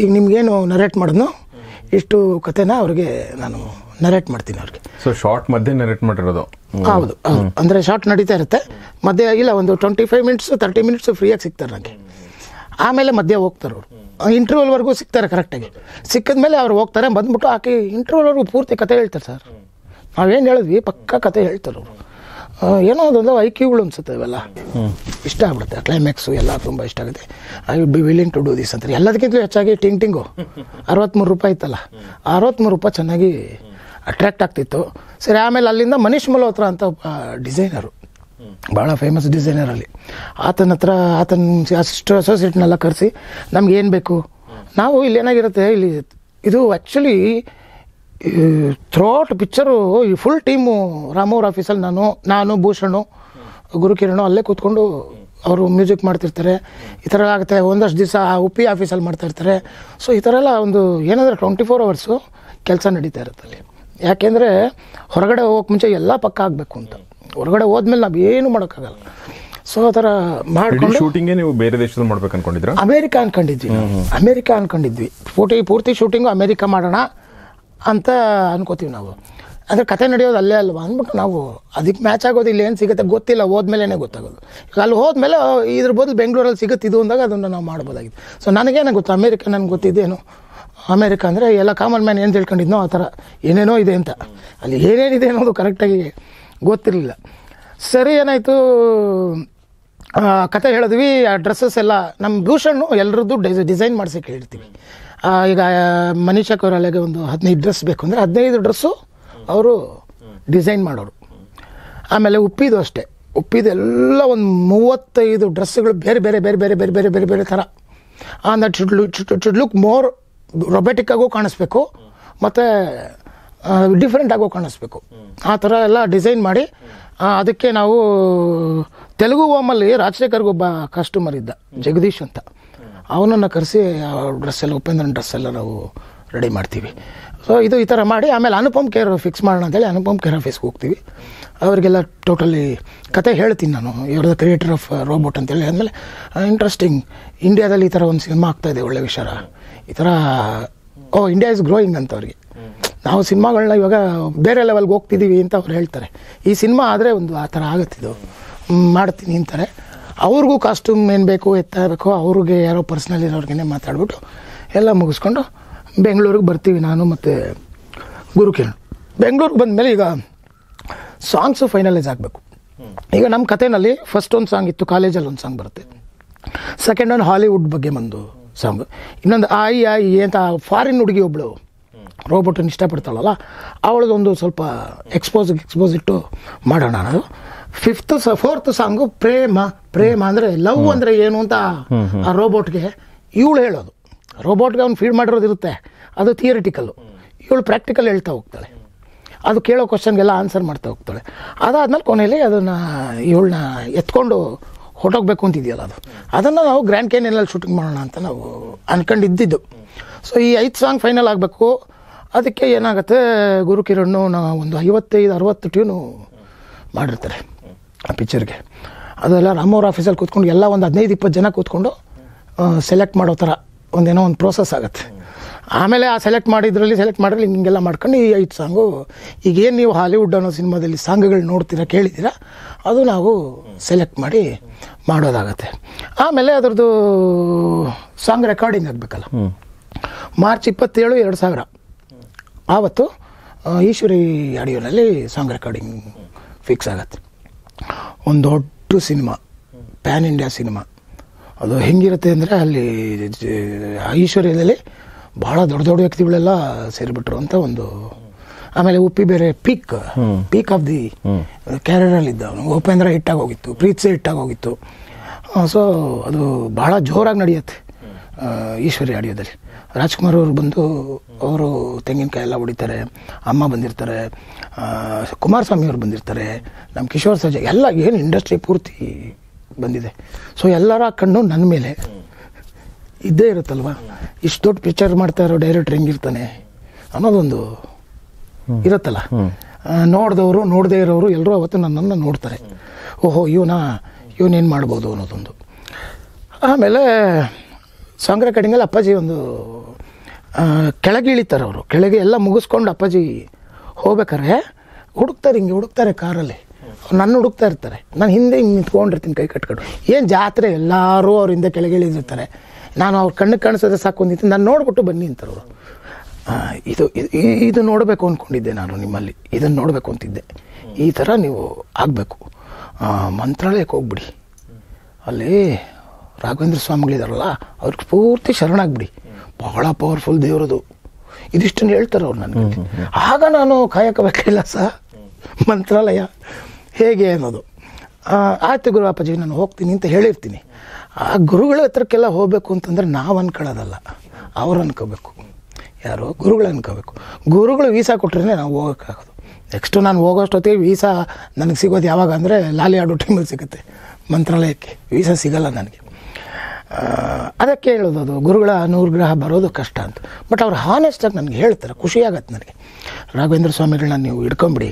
ಈಗ ನಿಮಗೇನು ನರೇಟ್ ಮಾಡಿದ್ನೋ ಇಷ್ಟು ಕಥೆನ ಅವ್ರಿಗೆ ನಾನು ನರೇಟ್ ಮಾಡ್ತೀನಿ ಅವ್ರಿಗೆ ಸೊ ಶಾರ್ಟ್ ಮಧ್ಯೆ ನರೇಟ್ ಮಾಡಿರೋದು ಹೌದು ಅಂದರೆ ಶಾರ್ಟ್ ನಡೀತಾ ಇರುತ್ತೆ ಮಧ್ಯೆ ಇಲ್ಲ ಒಂದು twenty five minutes thirty minutes ಫ್ರೀಯಾಗಿ ಸಿಗ್ತಾರೆ ನನಗೆ ಆಮೇಲೆ ಮಧ್ಯೆ ಹೋಗ್ತಾರೆ ಅವರು ಇಂಟರ್ವ್ಯೂಲ್ವರೆಗೂ ಸಿಗ್ತಾರೆ ಕರೆಕ್ಟಾಗಿ ಸಿಕ್ಕಿದ ಮೇಲೆ ಅವ್ರು ಹೋಗ್ತಾರೆ ಬಂದ್ಬಿಟ್ಟು ಆಕೆ ಇಂಟರ್ವ್ಯೂಲ್ವರೆಗೂ ಪೂರ್ತಿ ಕತೆ ಹೇಳ್ತಾರೆ ಸರ್ ನಾವೇನು ಹೇಳಿದ್ವಿ ಪಕ್ಕ ಕತೆ ಹೇಳ್ತಾರೆ ಅವರು ಏನೋ ಅದೊಂದು ಐ ಕ್ಯೂಗಳು ಅನ್ಸುತ್ತೆ ಇವೆಲ್ಲ ಇಷ್ಟ ಆಗ್ಬಿಡುತ್ತೆ ಕ್ಲೈಮ್ಯಾಕ್ಸು ಎಲ್ಲ ತುಂಬ ಇಷ್ಟ ಆಗುತ್ತೆ I would be willing to do this ಅಂತ ಎಲ್ಲದಕ್ಕಿಂತಲೂ ಹೆಚ್ಚಾಗಿ ಟಿಂಗ್ ಟಿಂಗು ಅರವತ್ತ್ಮೂರು ರೂಪಾಯಿ ಇತ್ತಲ್ಲ ಅರವತ್ತ್ಮೂರು ರೂಪಾಯಿ ಚೆನ್ನಾಗಿ ಅಟ್ರ್ಯಾಕ್ಟ್ ಆಗ್ತಿತ್ತು ಸರಿ ಆಮೇಲೆ ಅಲ್ಲಿಂದ ಮನೀಶ್ ಮಲ್ಹೋತ್ರ ಅಂತ ಡಿಸೈನರು ಭಾಳ ಫೇಮಸ್ ಡಿಸೈನರ್ ಅಲ್ಲಿ ಆತನ ಹತ್ರ ಆತನ ಸಿಸ್ಟರ್ ಅಸೋಸಿಯೇಟ್ನೆಲ್ಲ ಕರೆಸಿ ನಮ್ಗೆ ಏನು ಬೇಕು ನಾವು ಇಲ್ಲಿ ಏನಾಗಿರುತ್ತೆ ಇಲ್ಲಿ ಇದು ಆ್ಯಕ್ಚುಲಿ ಥ್ರೋಟ್ ಪಿಕ್ಚರು ಈ ಫುಲ್ ಟೀಮು ರಾಮೂರ್ ಆಫೀಸಲ್ಲಿ ನಾನು ನಾನು ಭೂಷಣು ಗುರುಕಿರಣು ಅಲ್ಲೇ ಕೂತ್ಕೊಂಡು ಅವರು ಮ್ಯೂಸಿಕ್ ಮಾಡ್ತಿರ್ತಾರೆ ಈ ಥರ ಆಗುತ್ತೆ ಒಂದಷ್ಟು ದಿವಸ ಉಪ್ಪಿ ಉಪ್ಪಿ ಆಫೀಸಲ್ಲಿ ಮಾಡ್ತಾಯಿರ್ತಾರೆ ಸೊ ಈ ಥರ ಎಲ್ಲ ಒಂದು ಏನಂದರೆ ಟ್ವೆಂಟಿ ಫೋರ್ ಅವರ್ಸು ಕೆಲಸ ನಡೀತಾ ಇರುತ್ತೆ ಅಲ್ಲಿ ಯಾಕೆಂದರೆ ಹೊರಗಡೆ ಹೋಗೋಕೆ ಮುಂಚೆ ಎಲ್ಲ ಪಕ್ಕ ಆಗಬೇಕು ಅಂತ ಹೊರಗಡೆ ಹೋದ್ಮೇಲೆ ನಾವು ಏನು ಮಾಡೋಕ್ಕಾಗಲ್ಲ ಸೊ ಆ ಥರ ಮಾಡ್ಕೊಂಡು ಶೂಟಿಂಗೇ ನೀವು ಬೇರೆ ದೇಶದಲ್ಲಿ ಮಾಡ್ಬೇಕು ಅನ್ಕೊಂಡಿದ್ರೆ ಅಮೇರಿಕಾ ಅನ್ಕೊಂಡಿದ್ವಿ ಅಮೇರಿಕಾ ಅನ್ಕೊಂಡಿದ್ವಿ ಪೂರ್ತಿ ಪೂರ್ತಿ ಶೂಟಿಂಗು ಅಮೇರಿಕಾ ಮಾಡೋಣ ಅಂತ ಅನ್ಕೋತೀವಿ ನಾವು ಅಂದರೆ ಕತೆ ನಡೆಯೋದು ಅಲ್ಲೇ ಅಲ್ವಾ ಅಂದ್ಬಿಟ್ಟು ನಾವು ಅದಕ್ಕೆ ಮ್ಯಾಚ್ ಆಗೋದು ಇಲ್ಲಿ ಏನು ಸಿಗುತ್ತೆ ಗೊತ್ತಿಲ್ಲ ಹೋದ್ಮೇಲೆ ಗೊತ್ತಾಗೋದು ಈಗ ಅಲ್ಲಿ ಹೋದ್ಮೇಲೆ ಇದ್ರ ಬದಲು ಬೆಂಗಳೂರಲ್ಲಿ ಸಿಗುತ್ತಿದ್ದು ಇದು ಅಂದಾಗ ಅದನ್ನು ನಾವು ಮಾಡ್ಬೋದಾಗಿತ್ತು ಸೊ ನನಗೇನು ಗೊತ್ತು ಅಮೇರಿಕಾ ನನಗೆ ಗೊತ್ತಿದ್ದೇನು ಅಮೇರಿಕ ಅಂದರೆ ಎಲ್ಲ ಕಾಮನ್ ಮ್ಯಾನ್ ಏನು ತಿಳ್ಕೊಂಡಿದ್ನೋ ಆ ಥರ ಏನೇನೋ ಇದೆ ಅಂತ ಅಲ್ಲಿ ಏನೇನಿದೆ ಅನ್ನೋದು ಕರೆಕ್ಟಾಗಿ ಗೊತ್ತಿರಲಿಲ್ಲ ಸರಿ ಏನಾಯಿತು ಕತೆ ಹೇಳಿದ್ವಿ ಆ ಡ್ರೆಸ್ಸಸ್ ಎಲ್ಲ ನಮ್ಮ ಭೂಷಣ್ಣು ಎಲ್ಲರದ್ದು ಡೈ ಡಿಸೈನ್ ಮಾಡಿಸಿ ಕೇಳಿರ್ತೀವಿ ಈಗ ಮನೀಷಾ ಕೌರಾಲೆಗೆ ಒಂದು ಹದಿನೈದು ಡ್ರೆಸ್ ಬೇಕು ಅಂದರೆ ಹದಿನೈದು ಡ್ರೆಸ್ಸು ಅವರು ಡಿಸೈನ್ ಮಾಡೋರು ಆಮೇಲೆ ಉಪ್ಪಿದು ಅಷ್ಟೇ ಉಪ್ಪಿದು ಎಲ್ಲ ಒಂದು ಮೂವತ್ತೈದು ಡ್ರೆಸ್ಗಳು ಬೇರೆ ಬೇರೆ ಬೇರೆ ಬೇರೆ ಬೇರೆ ಬೇರೆ ಬೇರೆ ಬೇರೆ ಥರ on that should look should look more robotic ಆಗೋ ಕಾಣಿಸ್ಬೇಕು ಮತ್ತು ಡಿಫ್ರೆಂಟ್ ಆಗೋ ಕಾಣಿಸ್ಬೇಕು ಆ ಥರ ಎಲ್ಲ ಡಿಸೈನ್ ಮಾಡಿ ಅದಕ್ಕೆ ನಾವು ತೆಲುಗು ಓಮಲ್ಲಿ ಒಬ್ಬ ಕಸ್ಟಮರ್ ಇದ್ದ ಜಗದೀಶ್ ಅಂತ ಅವನನ್ನು ಕರೆಸಿ ಡ್ರೆಸ್ ಎಲ್ಲ ಉಪೇಂದ್ರನ್ ಡ್ರೆಸ್ ಎಲ್ಲ ನಾವು ರೆಡಿ ಮಾಡ್ತೀವಿ ಸೊ ಇದು ಈ ಥರ ಮಾಡಿ ಆಮೇಲೆ ಅನುಪಮ್ ಕೇರ್ ಫಿಕ್ಸ್ ಮಾಡೋಣ ಅಂತೇಳಿ ಅನುಪಮ್ ಕೇರ್ ಆಫೀಸ್ಗೆ ಹೋಗ್ತೀವಿ ಅವರಿಗೆಲ್ಲ ಟೋಟಲಿ ಕತೆ ಹೇಳ್ತೀನಿ ನಾನು ಇವ್ರ ಕ್ರಿಯೇಟರ್ ಆಫ್ ರೋಬೋಟ್ ಅಂತೇಳಿ ಆದಮೇಲೆ ಇಂಟ್ರೆಸ್ಟಿಂಗ್ ಇಂಡಿಯಾದಲ್ಲಿ ಈ ಥರ ಒಂದು ಸಿನಿಮಾ ಆಗ್ತಾಯಿದೆ ಒಳ್ಳೆ ವಿಷಯ ಈ ಥರ ಓ ಇಂಡಿಯಾ ಇಸ್ ಗ್ರೋಯಿಂಗ್ ಅಂತ ಅವ್ರಿಗೆ ನಾವು ಸಿನಿಮಾಗಳನ್ನ ಇವಾಗ ಬೇರೆ ಲೆವೆಲ್ಗೆ ಹೋಗ್ತಿದ್ದೀವಿ ಅಂತ ಅವ್ರು ಹೇಳ್ತಾರೆ ಈ ಸಿನಿಮಾ ಆದರೆ ಒಂದು ಆ ಥರ ಆಗುತ್ತಿದ್ದು ಮಾಡ್ತೀನಿ ಅಂತಾರೆ ಅವ್ರಿಗೂ ಕಾಸ್ಟ್ಯೂಮ್ ಏನು ಬೇಕು ಎತ್ತ ಇರಬೇಕು ಅವ್ರಿಗೆ ಯಾರೋ ಪರ್ಸ್ನಲ್ ಇರೋರ್ಗೇ ಮಾತಾಡ್ಬಿಟ್ಟು ಎಲ್ಲ ಮುಗಿಸ್ಕೊಂಡು ಬೆಂಗಳೂರಿಗೆ ಬರ್ತೀವಿ ನಾನು ಮತ್ತು ಗುರುಕಿರಣ್ ಬೆಂಗಳೂರಿಗೆ ಬಂದಮೇಲೆ ಈಗ ಸಾಂಗ್ಸು ಫೈನಲೈಸ್ ಆಗಬೇಕು ಈಗ ನಮ್ಮ ಕಥೆನಲ್ಲಿ ಫಸ್ಟ್ ಒಂದು ಸಾಂಗ್ ಇತ್ತು ಕಾಲೇಜಲ್ಲಿ ಒಂದು ಸಾಂಗ್ ಬರುತ್ತೆ ಸೆಕೆಂಡ್ ಒಂದು ಹಾಲಿವುಡ್ ಬಗ್ಗೆ ಬಂದು ಸಾಂಗ್ ಇನ್ನೊಂದು ಆಯಿ ಆಯಿ ಅಂತ ಫಾರಿನ್ ಹುಡುಗಿ ಒಬ್ಬಳು ರೋಬೋಟನ್ನು ಇಷ್ಟಪಡ್ತಾಳಲ್ಲ ಅವಳದೊಂದು ಸ್ವಲ್ಪ ಎಕ್ಸ್ಪೋಸ್ ಎಕ್ಸ್ಪೋಸ್ ಇಟ್ಟು ಮಾಡೋಣ ನಾನು ಫಿಫ್ತ್ ಫೋರ್ತ್ ಸಾಂಗು ಪ್ರೇಮ ಪ್ರೇಮ ಅಂದರೆ ಲವ್ ಅಂದರೆ ಏನು ಅಂತ ಆ ರೋಬೋಟ್ಗೆ ಇವಳು ಹೇಳೋದು ರೋಬೋಟ್ಗೆ ಅವ್ನು ಫೀಡ್ ಮಾಡಿರೋದಿರುತ್ತೆ ಅದು ಥಿಯರಿಟಿಕಲ್ಲು ಇವಳು ಪ್ರಾಕ್ಟಿಕಲ್ ಹೇಳ್ತಾ ಹೋಗ್ತಾಳೆ ಅದು ಕೇಳೋ ಕ್ವಶನ್ಗೆಲ್ಲ ಆನ್ಸರ್ ಮಾಡ್ತಾ ಹೋಗ್ತಾಳೆ ಅದಾದ್ಮೇಲೆ ಕೊನೆಯಲ್ಲಿ ಅದನ್ನು ಇವಳನ್ನ ಎತ್ಕೊಂಡು ಹೊಟ್ಟೋಗ್ಬೇಕು ಅಂತಿದೆಯಲ್ಲ ಅದು ಅದನ್ನು ನಾವು ಗ್ರ್ಯಾಂಡ್ ಕ್ಯಾನಿಯನಲ್ಲಿ ಶೂಟಿಂಗ್ ಮಾಡೋಣ ಅಂತ ನಾವು ಇದ್ದಿದ್ದು ಸೊ ಈ ಐದು ಸಾಂಗ್ ಫೈನಲ್ ಆಗಬೇಕು ಅದಕ್ಕೆ ಏನಾಗುತ್ತೆ ಗುರು ನಾ ಒಂದು ಐವತ್ತೈದು ಅರವತ್ತು ಟ್ಯೂನು ಮಾಡಿರ್ತಾರೆ ಆ ಪಿಕ್ಚರ್ಗೆ ಅದೆಲ್ಲ ರಾಮವ್ರ ಆಫೀಸಲ್ಲಿ ಕೂತ್ಕೊಂಡು ಎಲ್ಲ ಒಂದು ಹದಿನೈದು ಇಪ್ಪತ್ತು ಜನ ಕೂತ್ಕೊಂಡು ಸೆಲೆಕ್ಟ್ ಮಾಡೋ ಥರ ಒಂದೇನೋ ಒಂದು ಪ್ರೋಸೆಸ್ ಆಗುತ್ತೆ ಆಮೇಲೆ ಆ ಸೆಲೆಕ್ಟ್ ಮಾಡಿದ್ರಲ್ಲಿ ಸೆಲೆಕ್ಟ್ ಮಾಡಿರಲಿ ಹಿಂಗೆಲ್ಲ ಮಾಡ್ಕೊಂಡು ಈ ಐದು ಸಾಂಗು ಈಗೇನು ನೀವು ಹಾಲಿವುಡ್ ಅನ್ನೋ ಸಿನಿಮಾದಲ್ಲಿ ಸಾಂಗ್ಗಳು ನೋಡ್ತೀರಾ ಕೇಳಿದ್ದೀರಾ ಅದು ನಾವು ಸೆಲೆಕ್ಟ್ ಮಾಡಿ ಮಾಡೋದಾಗತ್ತೆ ಆಮೇಲೆ ಅದರದ್ದು ಸಾಂಗ್ ರೆಕಾರ್ಡಿಂಗ್ ಆಗಬೇಕಲ್ಲ ಮಾರ್ಚ್ ಇಪ್ಪತ್ತೇಳು ಎರಡು ಸಾವಿರ ಆವತ್ತು ಈಶ್ವರಿ ಆಡಿಯೋನಲ್ಲಿ ಸಾಂಗ್ ರೆಕಾರ್ಡಿಂಗ್ ಫಿಕ್ಸ್ ಆಗತ್ತೆ ಒಂದು ದೊಡ್ಡ ಸಿನಿಮಾ ಪ್ಯಾನ್ ಇಂಡಿಯಾ ಸಿನಿಮಾ ಅದು ಹೆಂಗಿರುತ್ತೆ ಅಂದರೆ ಅಲ್ಲಿ ಈಶ್ವರ್ಯದಲ್ಲಿ ಭಾಳ ದೊಡ್ಡ ದೊಡ್ಡ ವ್ಯಕ್ತಿಗಳೆಲ್ಲ ಸೇರಿಬಿಟ್ರು ಅಂತ ಒಂದು ಆಮೇಲೆ ಉಪ್ಪಿ ಬೇರೆ ಪೀಕ್ ಪೀಕ್ ಆಫ್ ದಿ ಇದ್ದ ಅವನು ಉಪೇಂದ್ರ ಹಿಟ್ಟಾಗಿ ಹೋಗಿತ್ತು ಪ್ರೀತ್ಸೆ ಹಿಟ್ಟಾಗಿ ಹೋಗಿತ್ತು ಸೊ ಅದು ಭಾಳ ಜೋರಾಗಿ ನಡೆಯುತ್ತೆ ಈಶ್ವರಿ ಆಡಿಯೋದಲ್ಲಿ ರಾಜ್ಕುಮಾರ್ ಅವರು ಬಂದು ಅವರು ತೆಂಗಿನಕಾಯಿ ಎಲ್ಲ ಹೊಡಿತಾರೆ ಅಮ್ಮ ಬಂದಿರ್ತಾರೆ ಕುಮಾರಸ್ವಾಮಿ ಅವರು ಬಂದಿರ್ತಾರೆ ನಮ್ಮ ಕಿಶೋರ್ ಸಜ್ಜ ಎಲ್ಲ ಏನು ಇಂಡಸ್ಟ್ರಿ ಪೂರ್ತಿ ಬಂದಿದೆ ಸೊ ಎಲ್ಲರ ಕಣ್ಣು ನನ್ನ ಮೇಲೆ ಇದ್ದೇ ಇರುತ್ತಲ್ವ ಇಷ್ಟು ದೊಡ್ಡ ಪಿಕ್ಚರ್ ಮಾಡ್ತಾ ಇರೋ ಡೈರೆಕ್ಟ್ರ್ ಹೆಂಗಿರ್ತಾನೆ ಅನ್ನೋದೊಂದು ಇರುತ್ತಲ್ಲ ನೋಡಿದವರು ನೋಡದೇ ಇರೋರು ಎಲ್ಲರೂ ಅವತ್ತು ನನ್ನನ್ನು ನೋಡ್ತಾರೆ ಓಹೋ ಇವನ ಇವನೇನು ಮಾಡ್ಬೋದು ಅನ್ನೋದೊಂದು ಆಮೇಲೆ ಸಾಂಗ್ರ ಕಡಿಂಗಲ್ಲಿ ಅಪ್ಪಾಜಿ ಒಂದು ಕೆಳಗೆ ಇಳಿತಾರೆ ಅವರು ಕೆಳಗೆ ಎಲ್ಲ ಮುಗಿಸ್ಕೊಂಡು ಅಪ್ಪಾಜಿ ಹೋಗ್ಬೇಕಾರೆ ಹುಡುಕ್ತಾರೆ ಹಿಂಗೆ ಹುಡುಕ್ತಾರೆ ಕಾರಲ್ಲಿ ನನ್ನ ಹುಡುಕ್ತಾ ಇರ್ತಾರೆ ನಾನು ಹಿಂದೆ ಹಿಂಗೆ ನಿಂತ್ಕೊಂಡಿರ್ತೀನಿ ಕೈ ಕಟ್ಕೊಂಡು ಏನು ಜಾತ್ರೆ ಎಲ್ಲರೂ ಅವ್ರ ಹಿಂದೆ ಇಳಿದಿರ್ತಾರೆ ನಾನು ಅವ್ರ ಕಣ್ಣು ಕಾಣಿಸೋದೇ ಸಾಕು ನಿಂತು ನಾನು ನೋಡ್ಬಿಟ್ಟು ಬನ್ನಿ ಅಂತಾರೆ ಅವರು ಇದು ಇದು ನೋಡಬೇಕು ಅಂದ್ಕೊಂಡಿದ್ದೆ ನಾನು ನಿಮ್ಮಲ್ಲಿ ಇದನ್ನು ನೋಡಬೇಕು ಅಂತಿದ್ದೆ ಈ ಥರ ನೀವು ಆಗಬೇಕು ಮಂತ್ರಾಲಯಕ್ಕೆ ಹೋಗ್ಬಿಡಿ ಅಲ್ಲಿ ರಾಘವೇಂದ್ರ ಸ್ವಾಮಿಗಳಿದಾರಲ್ಲ ಅವ್ರಿಗೆ ಪೂರ್ತಿ ಶರಣಾಗ್ಬಿಡಿ ಬಹಳ ಪವರ್ಫುಲ್ ದೇವರದು ಇದಿಷ್ಟನ್ನು ಹೇಳ್ತಾರೆ ಅವ್ರು ನನಗೆ ಆಗ ನಾನು ಕಾಯಕಬೇಕಿಲ್ಲ ಸಹ ಮಂತ್ರಾಲಯ ಹೇಗೆ ಅನ್ನೋದು ಆಯ್ತು ಗುರು ಅಪ್ಪಾಜಿ ನಾನು ಹೋಗ್ತೀನಿ ಅಂತ ಹೇಳಿರ್ತೀನಿ ಆ ಗುರುಗಳ ಹತ್ರಕ್ಕೆಲ್ಲ ಹೋಗಬೇಕು ಅಂತಂದರೆ ನಾವು ಅನ್ಕೊಳ್ಳೋದಲ್ಲ ಅವ್ರು ಅನ್ಕೋಬೇಕು ಯಾರು ಗುರುಗಳು ಅನ್ಕೋಬೇಕು ಗುರುಗಳು ವೀಸಾ ಕೊಟ್ರೇ ನಾವು ಹೋಗೋಕ್ಕಾಗೋದು ನೆಕ್ಸ್ಟು ನಾನು ಹೋಗೋಷ್ಟೊತ್ತಿಗೆ ವೀಸಾ ನನಗೆ ಸಿಗೋದು ಯಾವಾಗ ಅಂದರೆ ಲಾಲಿ ಆಡೋ ಟೈಮಲ್ಲಿ ಸಿಗುತ್ತೆ ಮಂತ್ರಾಲಯಕ್ಕೆ ವೀಸಾ ಸಿಗೋಲ್ಲ ನನಗೆ ಅದಕ್ಕೆ ಹೇಳೋದು ಅದು ಗುರುಗಳ ಅನುಗ್ರಹ ಬರೋದು ಕಷ್ಟ ಅಂತ ಬಟ್ ಅವ್ರು ಹಾನೆಸ್ಟಾಗಿ ನನಗೆ ಹೇಳ್ತಾರೆ ಖುಷಿಯಾಗತ್ತೆ ನನಗೆ ರಾಘವೇಂದ್ರ ಸ್ವಾಮಿಗಳನ್ನ ನೀವು ಇಟ್ಕೊಂಬಿಡಿ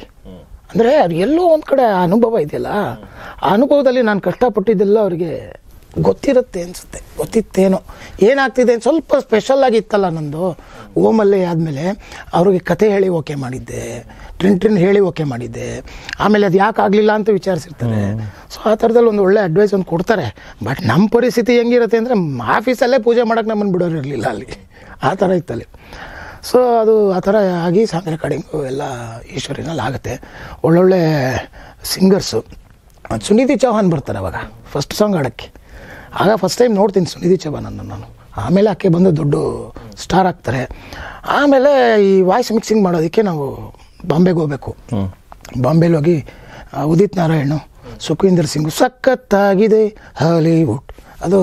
ಅಂದರೆ ಅವ್ರಿಗೆಲ್ಲೋ ಎಲ್ಲೋ ಒಂದು ಕಡೆ ಅನುಭವ ಇದೆಯಲ್ಲ ಆ ಅನುಭವದಲ್ಲಿ ನಾನು ಕಷ್ಟಪಟ್ಟಿದ್ದೆಲ್ಲ ಅವರಿಗೆ ಗೊತ್ತಿರುತ್ತೆ ಅನಿಸುತ್ತೆ ಗೊತ್ತಿತ್ತೇನೋ ಏನಾಗ್ತಿದೆ ಸ್ವಲ್ಪ ಸ್ಪೆಷಲ್ ಇತ್ತಲ್ಲ ನಂದು ಓಮಲ್ಲಿ ಆದಮೇಲೆ ಅವ್ರಿಗೆ ಕತೆ ಹೇಳಿ ಓಕೆ ಮಾಡಿದ್ದೆ ಟ್ರಿನ್ ಟ್ರಿನ್ ಹೇಳಿ ಓಕೆ ಮಾಡಿದ್ದೆ ಆಮೇಲೆ ಅದು ಯಾಕೆ ಆಗಲಿಲ್ಲ ಅಂತ ವಿಚಾರಿಸಿರ್ತಾರೆ ಸೊ ಆ ಥರದಲ್ಲಿ ಒಂದು ಒಳ್ಳೆ ಅಡ್ವೈಸ್ ಒಂದು ಕೊಡ್ತಾರೆ ಬಟ್ ನಮ್ಮ ಪರಿಸ್ಥಿತಿ ಹೆಂಗಿರುತ್ತೆ ಅಂದರೆ ಆಫೀಸಲ್ಲೇ ಪೂಜೆ ಮಾಡೋಕೆ ನಮ್ಮನ್ನು ಬಿಡೋರು ಇರಲಿಲ್ಲ ಅಲ್ಲಿ ಆ ಥರ ಇತ್ತಲ್ಲಿ ಸೊ ಅದು ಆ ಥರ ಆಗಿ ಸಾಂಗ್ರೆ ಕಡಿಮೆ ಎಲ್ಲ ಈಶ್ವರಿನಲ್ಲಿ ಆಗುತ್ತೆ ಒಳ್ಳೊಳ್ಳೆ ಸಿಂಗರ್ಸು ಸುನೀತಿ ಚೌಹಾನ್ ಬರ್ತಾರೆ ಅವಾಗ ಫಸ್ಟ್ ಸಾಂಗ್ ಆಡೋಕ್ಕೆ ಆಗ ಫಸ್ಟ್ ಟೈಮ್ ನೋಡ್ತೀನಿ ಸುನಿಧಿ ಚಬಾನನ್ನು ನಾನು ಆಮೇಲೆ ಆಕೆ ಬಂದು ದೊಡ್ಡ ಸ್ಟಾರ್ ಆಗ್ತಾರೆ ಆಮೇಲೆ ಈ ವಾಯ್ಸ್ ಮಿಕ್ಸಿಂಗ್ ಮಾಡೋದಕ್ಕೆ ನಾವು ಬಾಂಬೆಗೆ ಹೋಗ್ಬೇಕು ಬಾಂಬೆಲಿ ಹೋಗಿ ಉದಿತ್ ನಾರಾಯಣ್ ಸುಖೀಂದರ್ ಸಿಂಗ್ ಸಖತ್ತಾಗಿದೆ ಹಾಲಿವುಡ್ ಅದು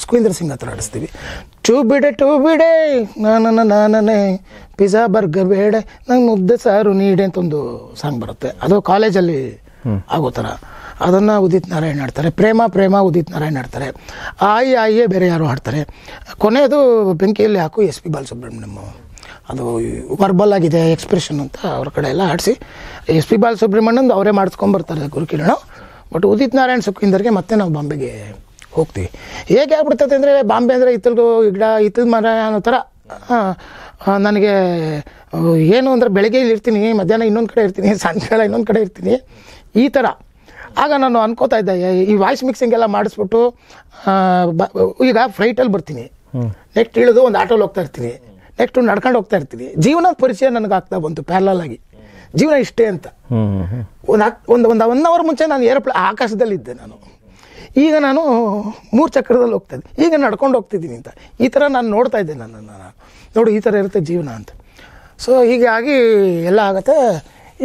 ಸುಖೀಂದರ್ ಸಿಂಗ್ ಹತ್ರ ಆಡಿಸ್ತೀವಿ ಟೂ ಬಿಡೆ ಟೂ ಬಿಡೆ ನಾನು ನಾನೇ ಪಿಜ್ಜಾ ಬರ್ಗರ್ ಬೇಡ ನಂಗೆ ಮುದ್ದೆ ಸಾರು ನೀಡೆ ಅಂತ ಒಂದು ಸಾಂಗ್ ಬರುತ್ತೆ ಅದು ಕಾಲೇಜಲ್ಲಿ ಆಗೋ ಥರ ಅದನ್ನು ಉದಿತ್ ನಾರಾಯಣ್ ಹಾಡ್ತಾರೆ ಪ್ರೇಮ ಪ್ರೇಮ ಉದಿತ್ ನಾರಾಯಣ್ ಆಡ್ತಾರೆ ಆಯಿ ಆಯಿಯೇ ಬೇರೆ ಯಾರು ಹಾಡ್ತಾರೆ ಕೊನೆಯದು ಬೆಂಕಿಯಲ್ಲಿ ಹಾಕು ಎಸ್ ಪಿ ಬಾಲಸುಬ್ರಹ್ಮಣ್ಯಮ್ ಅದು ವರ್ಬಲ್ ಆಗಿದೆ ಎಕ್ಸ್ಪ್ರೆಷನ್ ಅಂತ ಅವ್ರ ಕಡೆ ಎಲ್ಲ ಆಡಿಸಿ ಎಸ್ ಪಿ ಬಾಲಸುಬ್ರಹ್ಮಣ್ಯಂದು ಅವರೇ ಮಾಡಿಸ್ಕೊಂಬರ್ತಾರೆ ಗುರುಕಿರಣ ಬಟ್ ಉದಿತ್ ನಾರಾಯಣ್ ಸುಖಿಂದರಿಗೆ ಮತ್ತೆ ನಾವು ಬಾಂಬೆಗೆ ಹೋಗ್ತೀವಿ ಹೇಗೆ ಆಗ್ಬಿಡ್ತೈತೆ ಅಂದರೆ ಬಾಂಬೆ ಅಂದರೆ ಇತ್ತಲ್ಗೂ ಗಿಡ ಇತ್ತದ ಮರ ಅನ್ನೋ ಥರ ನನಗೆ ಏನು ಅಂದರೆ ಬೆಳಗ್ಗೆ ಇರ್ತೀನಿ ಮಧ್ಯಾಹ್ನ ಇನ್ನೊಂದು ಕಡೆ ಇರ್ತೀನಿ ಸಾಯಂಕಾಲ ಇನ್ನೊಂದು ಕಡೆ ಇರ್ತೀನಿ ಈ ಥರ ಆಗ ನಾನು ಅನ್ಕೋತಾ ಇದ್ದೆ ಈ ವಾಯ್ಸ್ ಮಿಕ್ಸಿಂಗ್ ಎಲ್ಲ ಮಾಡಿಸ್ಬಿಟ್ಟು ಈಗ ಫ್ಲೈಟಲ್ಲಿ ಬರ್ತೀನಿ ನೆಕ್ಸ್ಟ್ ಇಳಿದು ಒಂದು ಆಟೋಲಿ ಹೋಗ್ತಾ ಇರ್ತೀನಿ ನೆಕ್ಸ್ಟ್ ನಡ್ಕೊಂಡು ಹೋಗ್ತಾ ಇರ್ತೀನಿ ಜೀವನ ಪರಿಚಯ ನನಗೆ ಆಗ್ತಾ ಬಂತು ಪ್ಯಾರಲ್ ಆಗಿ ಜೀವನ ಇಷ್ಟೇ ಅಂತ ಒಂದು ಒಂದು ಒಂದು ಒನ್ ಅವರ್ ಮುಂಚೆ ನಾನು ಆಕಾಶದಲ್ಲಿ ಇದ್ದೆ ನಾನು ಈಗ ನಾನು ಮೂರು ಚಕ್ರದಲ್ಲಿ ಹೋಗ್ತಾ ಇದ್ದೆ ಈಗ ನಡ್ಕೊಂಡು ಹೋಗ್ತಿದ್ದೀನಿ ಅಂತ ಈ ಥರ ನಾನು ನೋಡ್ತಾ ಇದ್ದೆ ನನ್ನ ನಾನು ನೋಡು ಈ ಥರ ಇರುತ್ತೆ ಜೀವನ ಅಂತ ಸೊ ಹೀಗಾಗಿ ಎಲ್ಲ ಆಗುತ್ತೆ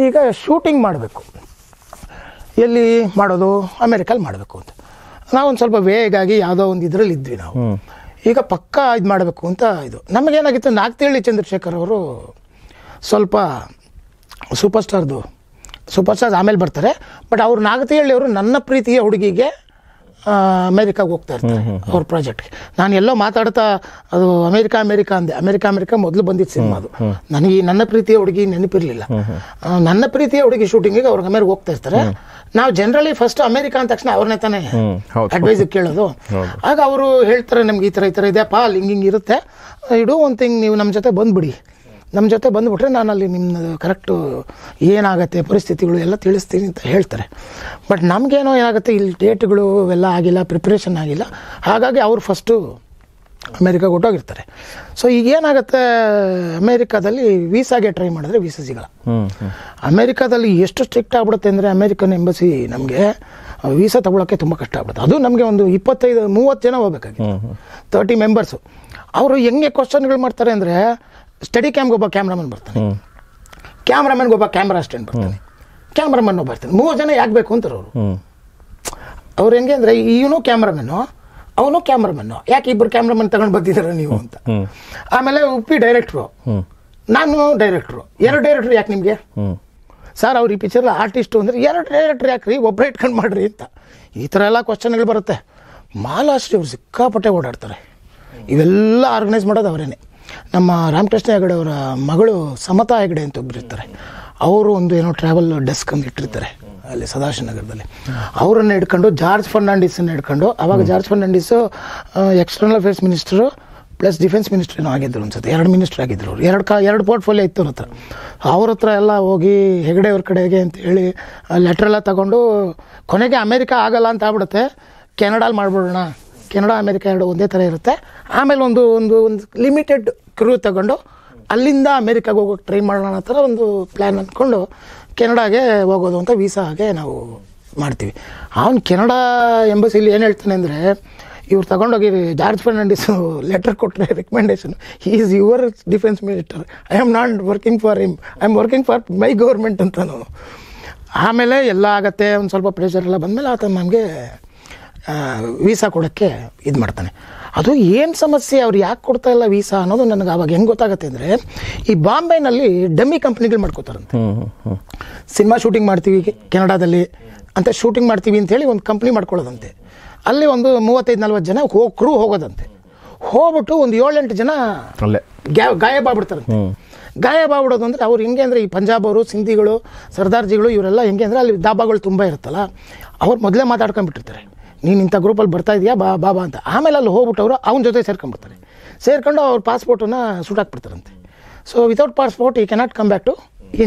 ಈಗ ಶೂಟಿಂಗ್ ಮಾಡಬೇಕು ಎಲ್ಲಿ ಮಾಡೋದು ಅಮೇರಿಕಲ್ಲಿ ಮಾಡಬೇಕು ಅಂತ ನಾವೊಂದು ಸ್ವಲ್ಪ ವೇಗಾಗಿ ಯಾವುದೋ ಒಂದು ಇದರಲ್ಲಿ ಇದ್ವಿ ನಾವು ಈಗ ಪಕ್ಕಾ ಇದು ಮಾಡಬೇಕು ಅಂತ ಇದು ನಮಗೇನಾಗಿತ್ತು ನಾಗ್ತಿಹಳ್ಳಿ ಚಂದ್ರಶೇಖರ್ ಅವರು ಸ್ವಲ್ಪ ಸೂಪರ್ ಸ್ಟಾರ್ದು ಸೂಪರ್ ಸ್ಟಾರ್ ಆಮೇಲೆ ಬರ್ತಾರೆ ಬಟ್ ಅವರು ನಾಗತಿಹಳ್ಳಿ ಅವರು ನನ್ನ ಪ್ರೀತಿಯ ಹುಡುಗಿಗೆ ಅಮೇರಿಕಾಗೆ ಹೋಗ್ತಾ ಇರ್ತಾರೆ ಅವ್ರ ಪ್ರಾಜೆಕ್ಟ್ಗೆ ನಾನು ಎಲ್ಲೋ ಮಾತಾಡ್ತಾ ಅದು ಅಮೇರಿಕ ಅಮೇರಿಕಾ ಅಂದೆ ಅಮೇರಿಕಾ ಅಮೇರಿಕ ಮೊದಲು ಬಂದಿದ್ದು ಸಿನಿಮಾ ಅದು ನನಗೆ ನನ್ನ ಪ್ರೀತಿಯ ಹುಡುಗಿ ನೆನಪಿರಲಿಲ್ಲ ನನ್ನ ಪ್ರೀತಿಯ ಹುಡುಗಿ ಶೂಟಿಂಗಿಗೆ ಅವ್ರಿಗೆ ಮೇಲೆ ಹೋಗ್ತಾ ಇರ್ತಾರೆ ನಾವು ಜನರಲಿ ಫಸ್ಟ್ ಅಮೆರಿಕ ಅಂದ ತಕ್ಷಣ ಅವ್ರನ್ನೇ ತಾನೇ ಅಡ್ವೈಸ್ ಕೇಳೋದು ಆಗ ಅವರು ಹೇಳ್ತಾರೆ ನಮ್ಗೆ ಈ ಥರ ಈ ಥರ ಇದೆ ಅಲ್ಲಿ ಹಿಂಗೆ ಹಿಂಗೆ ಇರುತ್ತೆ uh, ಇಡು ಒಂದು ತಿಂಗ್ ನೀವು ನಮ್ಮ ಜೊತೆ ಬಂದುಬಿಡಿ ನಮ್ಮ ಜೊತೆ ಬಂದುಬಿಟ್ರೆ ನಾನು ಅಲ್ಲಿ ನಿಮ್ಮ ಕರೆಕ್ಟು ಏನಾಗುತ್ತೆ ಪರಿಸ್ಥಿತಿಗಳು ಎಲ್ಲ ತಿಳಿಸ್ತೀನಿ ಅಂತ ಹೇಳ್ತಾರೆ ಬಟ್ ನಮಗೇನೋ ಏನಾಗುತ್ತೆ ಇಲ್ಲಿ ಡೇಟ್ಗಳು ಎಲ್ಲ ಆಗಿಲ್ಲ ಪ್ರಿಪ್ರೇಷನ್ ಆಗಿಲ್ಲ ಹಾಗಾಗಿ ಅವ್ರು ಫಸ್ಟು ಅಮೇರಿಕಾಗೆ ಹೊಟ್ಟೋಗಿರ್ತಾರೆ ಸೊ ಈಗ ಏನಾಗುತ್ತೆ ಅಮೇರಿಕಾದಲ್ಲಿ ವೀಸಾಗೆ ಟ್ರೈ ಮಾಡಿದ್ರೆ ವೀಸಾ ಸಿಗಲ್ಲ ಅಮೇರಿಕಾದಲ್ಲಿ ಎಷ್ಟು ಸ್ಟ್ರಿಕ್ಟ್ ಆಗ್ಬಿಡುತ್ತೆ ಅಂದರೆ ಅಮೇರಿಕನ್ ಎಂಬಸಿ ನಮಗೆ ವೀಸಾ ತಗೊಳಕ್ಕೆ ತುಂಬ ಕಷ್ಟ ಆಗ್ಬಿಡುತ್ತೆ ಅದು ನಮಗೆ ಒಂದು ಇಪ್ಪತ್ತೈದು ಮೂವತ್ತು ಜನ ಹೋಗ್ಬೇಕಾಗಿತ್ತು ತರ್ಟಿ ಮೆಂಬರ್ಸು ಅವರು ಹೆಂಗೆ ಕ್ವಶನ್ಗಳು ಮಾಡ್ತಾರೆ ಅಂದರೆ ಸ್ಟಡಿ ಕ್ಯಾಮ್ಗೆ ಒಬ್ಬ ಕ್ಯಾಮ್ರಾಮನ್ ಬರ್ತಾನೆ ಕ್ಯಾಮ್ರಾಮನ್ಗೆ ಒಬ್ಬ ಕ್ಯಾಮ್ರಾ ಅಸ್ಟೆಂಟ್ ಬರ್ತಾನೆ ಕ್ಯಾಮ್ರಾಮನ್ ಬರ್ತಾನೆ ಮೂವತ್ತು ಜನ ಯಾಕೆ ಬೇಕು ಅಂತಾರೆ ಅವರು ಅವ್ರು ಹೆಂಗೆ ಅಂದರೆ ಇವನು ಕ್ಯಾಮ್ರಾಮನ್ನು ಅವನು ಕ್ಯಾಮ್ರಾಮನ್ನು ಯಾಕೆ ಇಬ್ಬರು ಕ್ಯಾಮ್ರಾಮನ್ ತಗೊಂಡು ಬರ್ತಿದ್ದಾರೆ ನೀವು ಅಂತ ಆಮೇಲೆ ಉಪ್ಪಿ ಡೈರೆಕ್ಟ್ರು ನಾನು ಡೈರೆಕ್ಟ್ರು ಎರಡು ಡೈರೆಕ್ಟ್ರು ಯಾಕೆ ನಿಮಗೆ ಸರ್ ಅವ್ರು ಈ ಪಿಕ್ಚರ್ ಆರ್ಟಿಸ್ಟು ಅಂದರೆ ಎರಡು ಡೈರೆಕ್ಟ್ರ್ ಯಾಕೆ ರೀ ಒಬ್ಬರೇ ಇಟ್ಕೊಂಡು ಮಾಡ್ರಿ ಅಂತ ಈ ಥರ ಎಲ್ಲ ಕ್ವಶನ್ಗಳು ಬರುತ್ತೆ ಮಾಲಾಶ್ರೀ ಅವ್ರು ಸಿಕ್ಕಾಪಟ್ಟೆ ಓಡಾಡ್ತಾರೆ ಇವೆಲ್ಲ ಆರ್ಗನೈಸ್ ಮಾಡೋದು ಅವರೇನೆ ನಮ್ಮ ರಾಮಕೃಷ್ಣ ಹೆಗಡೆ ಅವರ ಮಗಳು ಸಮತಾ ಹೆಗಡೆ ಅಂತ ಒಬ್ಬರು ಇರ್ತಾರೆ ಅವರು ಒಂದು ಏನೋ ಟ್ರಾವೆಲ್ ಡೆಸ್ಕ್ ಅಂತ ಇಟ್ಟಿರ್ತಾರೆ ಅಲ್ಲಿ ಸದಾಶಿವನಗರದಲ್ಲಿ ಅವರನ್ನು ಹಿಡ್ಕೊಂಡು ಜಾರ್ಜ್ ಫರ್ನಾಂಡಿಸನ್ನು ಹಿಡ್ಕೊಂಡು ಅವಾಗ George Fernandes external affairs minister plus defence ಮಿನಿಸ್ಟ್ರಿನೂ ಆಗಿದ್ದರು ಅನ್ಸುತ್ತೆ ಎರಡು ಮಿನಿಸ್ಟ್ರ್ ಆಗಿದ್ದರು ಅವರು ಎರಡು ಕಾ ಎರಡು ಪೋರ್ಟ್ಫೋಲಿಯೋ ಇತ್ತು ಅವ್ರ ಹತ್ರ ಅವ್ರ ಹತ್ರ ಎಲ್ಲ ಹೋಗಿ ಹೆಗಡೆ ಅವ್ರ ಕಡೆಗೆ ಹೇಳಿ ಲೆಟ್ರೆಲ್ಲ ತಗೊಂಡು ಕೊನೆಗೆ ಅಮೇರಿಕ ಆಗಲ್ಲ ಅಂತ ಆಗ್ಬಿಡುತ್ತೆ ಕೆನಡಾಲ್ ಮಾಡಿಬಿಡೋಣ ಕೆನಡಾ ಅಮೇರಿಕ ಎರಡು ಒಂದೇ ಥರ ಇರುತ್ತೆ ಆಮೇಲೆ ಒಂದು ಒಂದು ಒಂದು ಲಿಮಿಟೆಡ್ ಕ್ರೂ ತಗೊಂಡು ಅಲ್ಲಿಂದ ಅಮೇರಿಕಾಗೆ ಹೋಗೋಕೆ ಟ್ರೈ ಮಾಡೋಣ ಥರ ಒಂದು ಪ್ಲ್ಯಾನ್ ಅಂದ್ಕೊಂಡು ಕೆನಡಾಗೆ ಹೋಗೋದು ಅಂತ ಹಾಗೆ ನಾವು ಮಾಡ್ತೀವಿ ಅವನು ಕೆನಡಾ ಎಂಬಸಿಲಿ ಏನು ಹೇಳ್ತಾನೆ ಅಂದರೆ ಇವ್ರು ತಗೊಂಡೋಗಿ ಜಾರ್ಜ್ ಫರ್ನಾಂಡಿಸು ಲೆಟರ್ ಕೊಟ್ಟರೆ recommendation he is your defence minister I am not working for him I am working for my government ಅಂತ ನಾನು ಆಮೇಲೆ ಎಲ್ಲ ಆಗತ್ತೆ ಒಂದು ಸ್ವಲ್ಪ ಪ್ರೆಷರ್ ಎಲ್ಲ ಬಂದಮೇಲೆ ಆತ ನಮಗೆ ವೀಸಾ ಕೊಡೋಕ್ಕೆ ಇದು ಮಾಡ್ತಾನೆ ಅದು ಏನು ಸಮಸ್ಯೆ ಅವ್ರು ಯಾಕೆ ಕೊಡ್ತಾ ಇಲ್ಲ ವೀಸಾ ಅನ್ನೋದು ನನಗೆ ಆವಾಗ ಹೆಂಗೆ ಗೊತ್ತಾಗುತ್ತೆ ಅಂದರೆ ಈ ಬಾಂಬೆನಲ್ಲಿ ಡಮ್ಮಿ ಕಂಪ್ನಿಗಳು ಮಾಡ್ಕೋತಾರಂತೆ ಸಿನಿಮಾ ಶೂಟಿಂಗ್ ಮಾಡ್ತೀವಿ ಕೆನಡಾದಲ್ಲಿ ಅಂತ ಶೂಟಿಂಗ್ ಮಾಡ್ತೀವಿ ಅಂತೇಳಿ ಒಂದು ಕಂಪ್ನಿ ಮಾಡ್ಕೊಳ್ಳೋದಂತೆ ಅಲ್ಲಿ ಒಂದು ಮೂವತ್ತೈದು ನಲ್ವತ್ತು ಜನ ಹೋಗಿ ಕ್ರೂ ಹೋಗೋದಂತೆ ಹೋಗ್ಬಿಟ್ಟು ಒಂದು ಏಳೆಂಟು ಜನ ಗ್ಯಾ ಗಾಯಬಾಗ್ಬಿಡ್ತಾರಂತೆ ಗಾಯಬ ಆಗ್ಬಿಡೋದು ಅಂದರೆ ಅವ್ರು ಹೆಂಗೆ ಅಂದರೆ ಈ ಅವರು ಸಿಂಧಿಗಳು ಸರ್ದಾರ್ಜಿಗಳು ಇವರೆಲ್ಲ ಹೆಂಗೆ ಅಂದರೆ ಅಲ್ಲಿ ದಾಬಾಗಳು ತುಂಬ ಇರುತ್ತಲ್ಲ ಅವ್ರು ಮೊದಲೇ ಮಾತಾಡ್ಕೊಂಡ್ಬಿಟ್ಟಿರ್ತಾರೆ ನೀನು ಇಂಥ ಗ್ರೂಪಲ್ಲಿ ಬರ್ತಾ ಇದೆಯಾ ಬಾ ಬಾಬಾ ಅಂತ ಆಮೇಲೆ ಅಲ್ಲಿ ಹೋಗ್ಬಿಟ್ಟವರು ಅವನ ಜೊತೆ ಸೇರ್ಕೊಂಡ್ಬಿಡ್ತಾರೆ ಸೇರ್ಕೊಂಡು ಅವ್ರ ಪಾಸ್ಪೋರ್ಟನ್ನು ಹಾಕ್ಬಿಡ್ತಾರಂತೆ so without passport he cannot come back to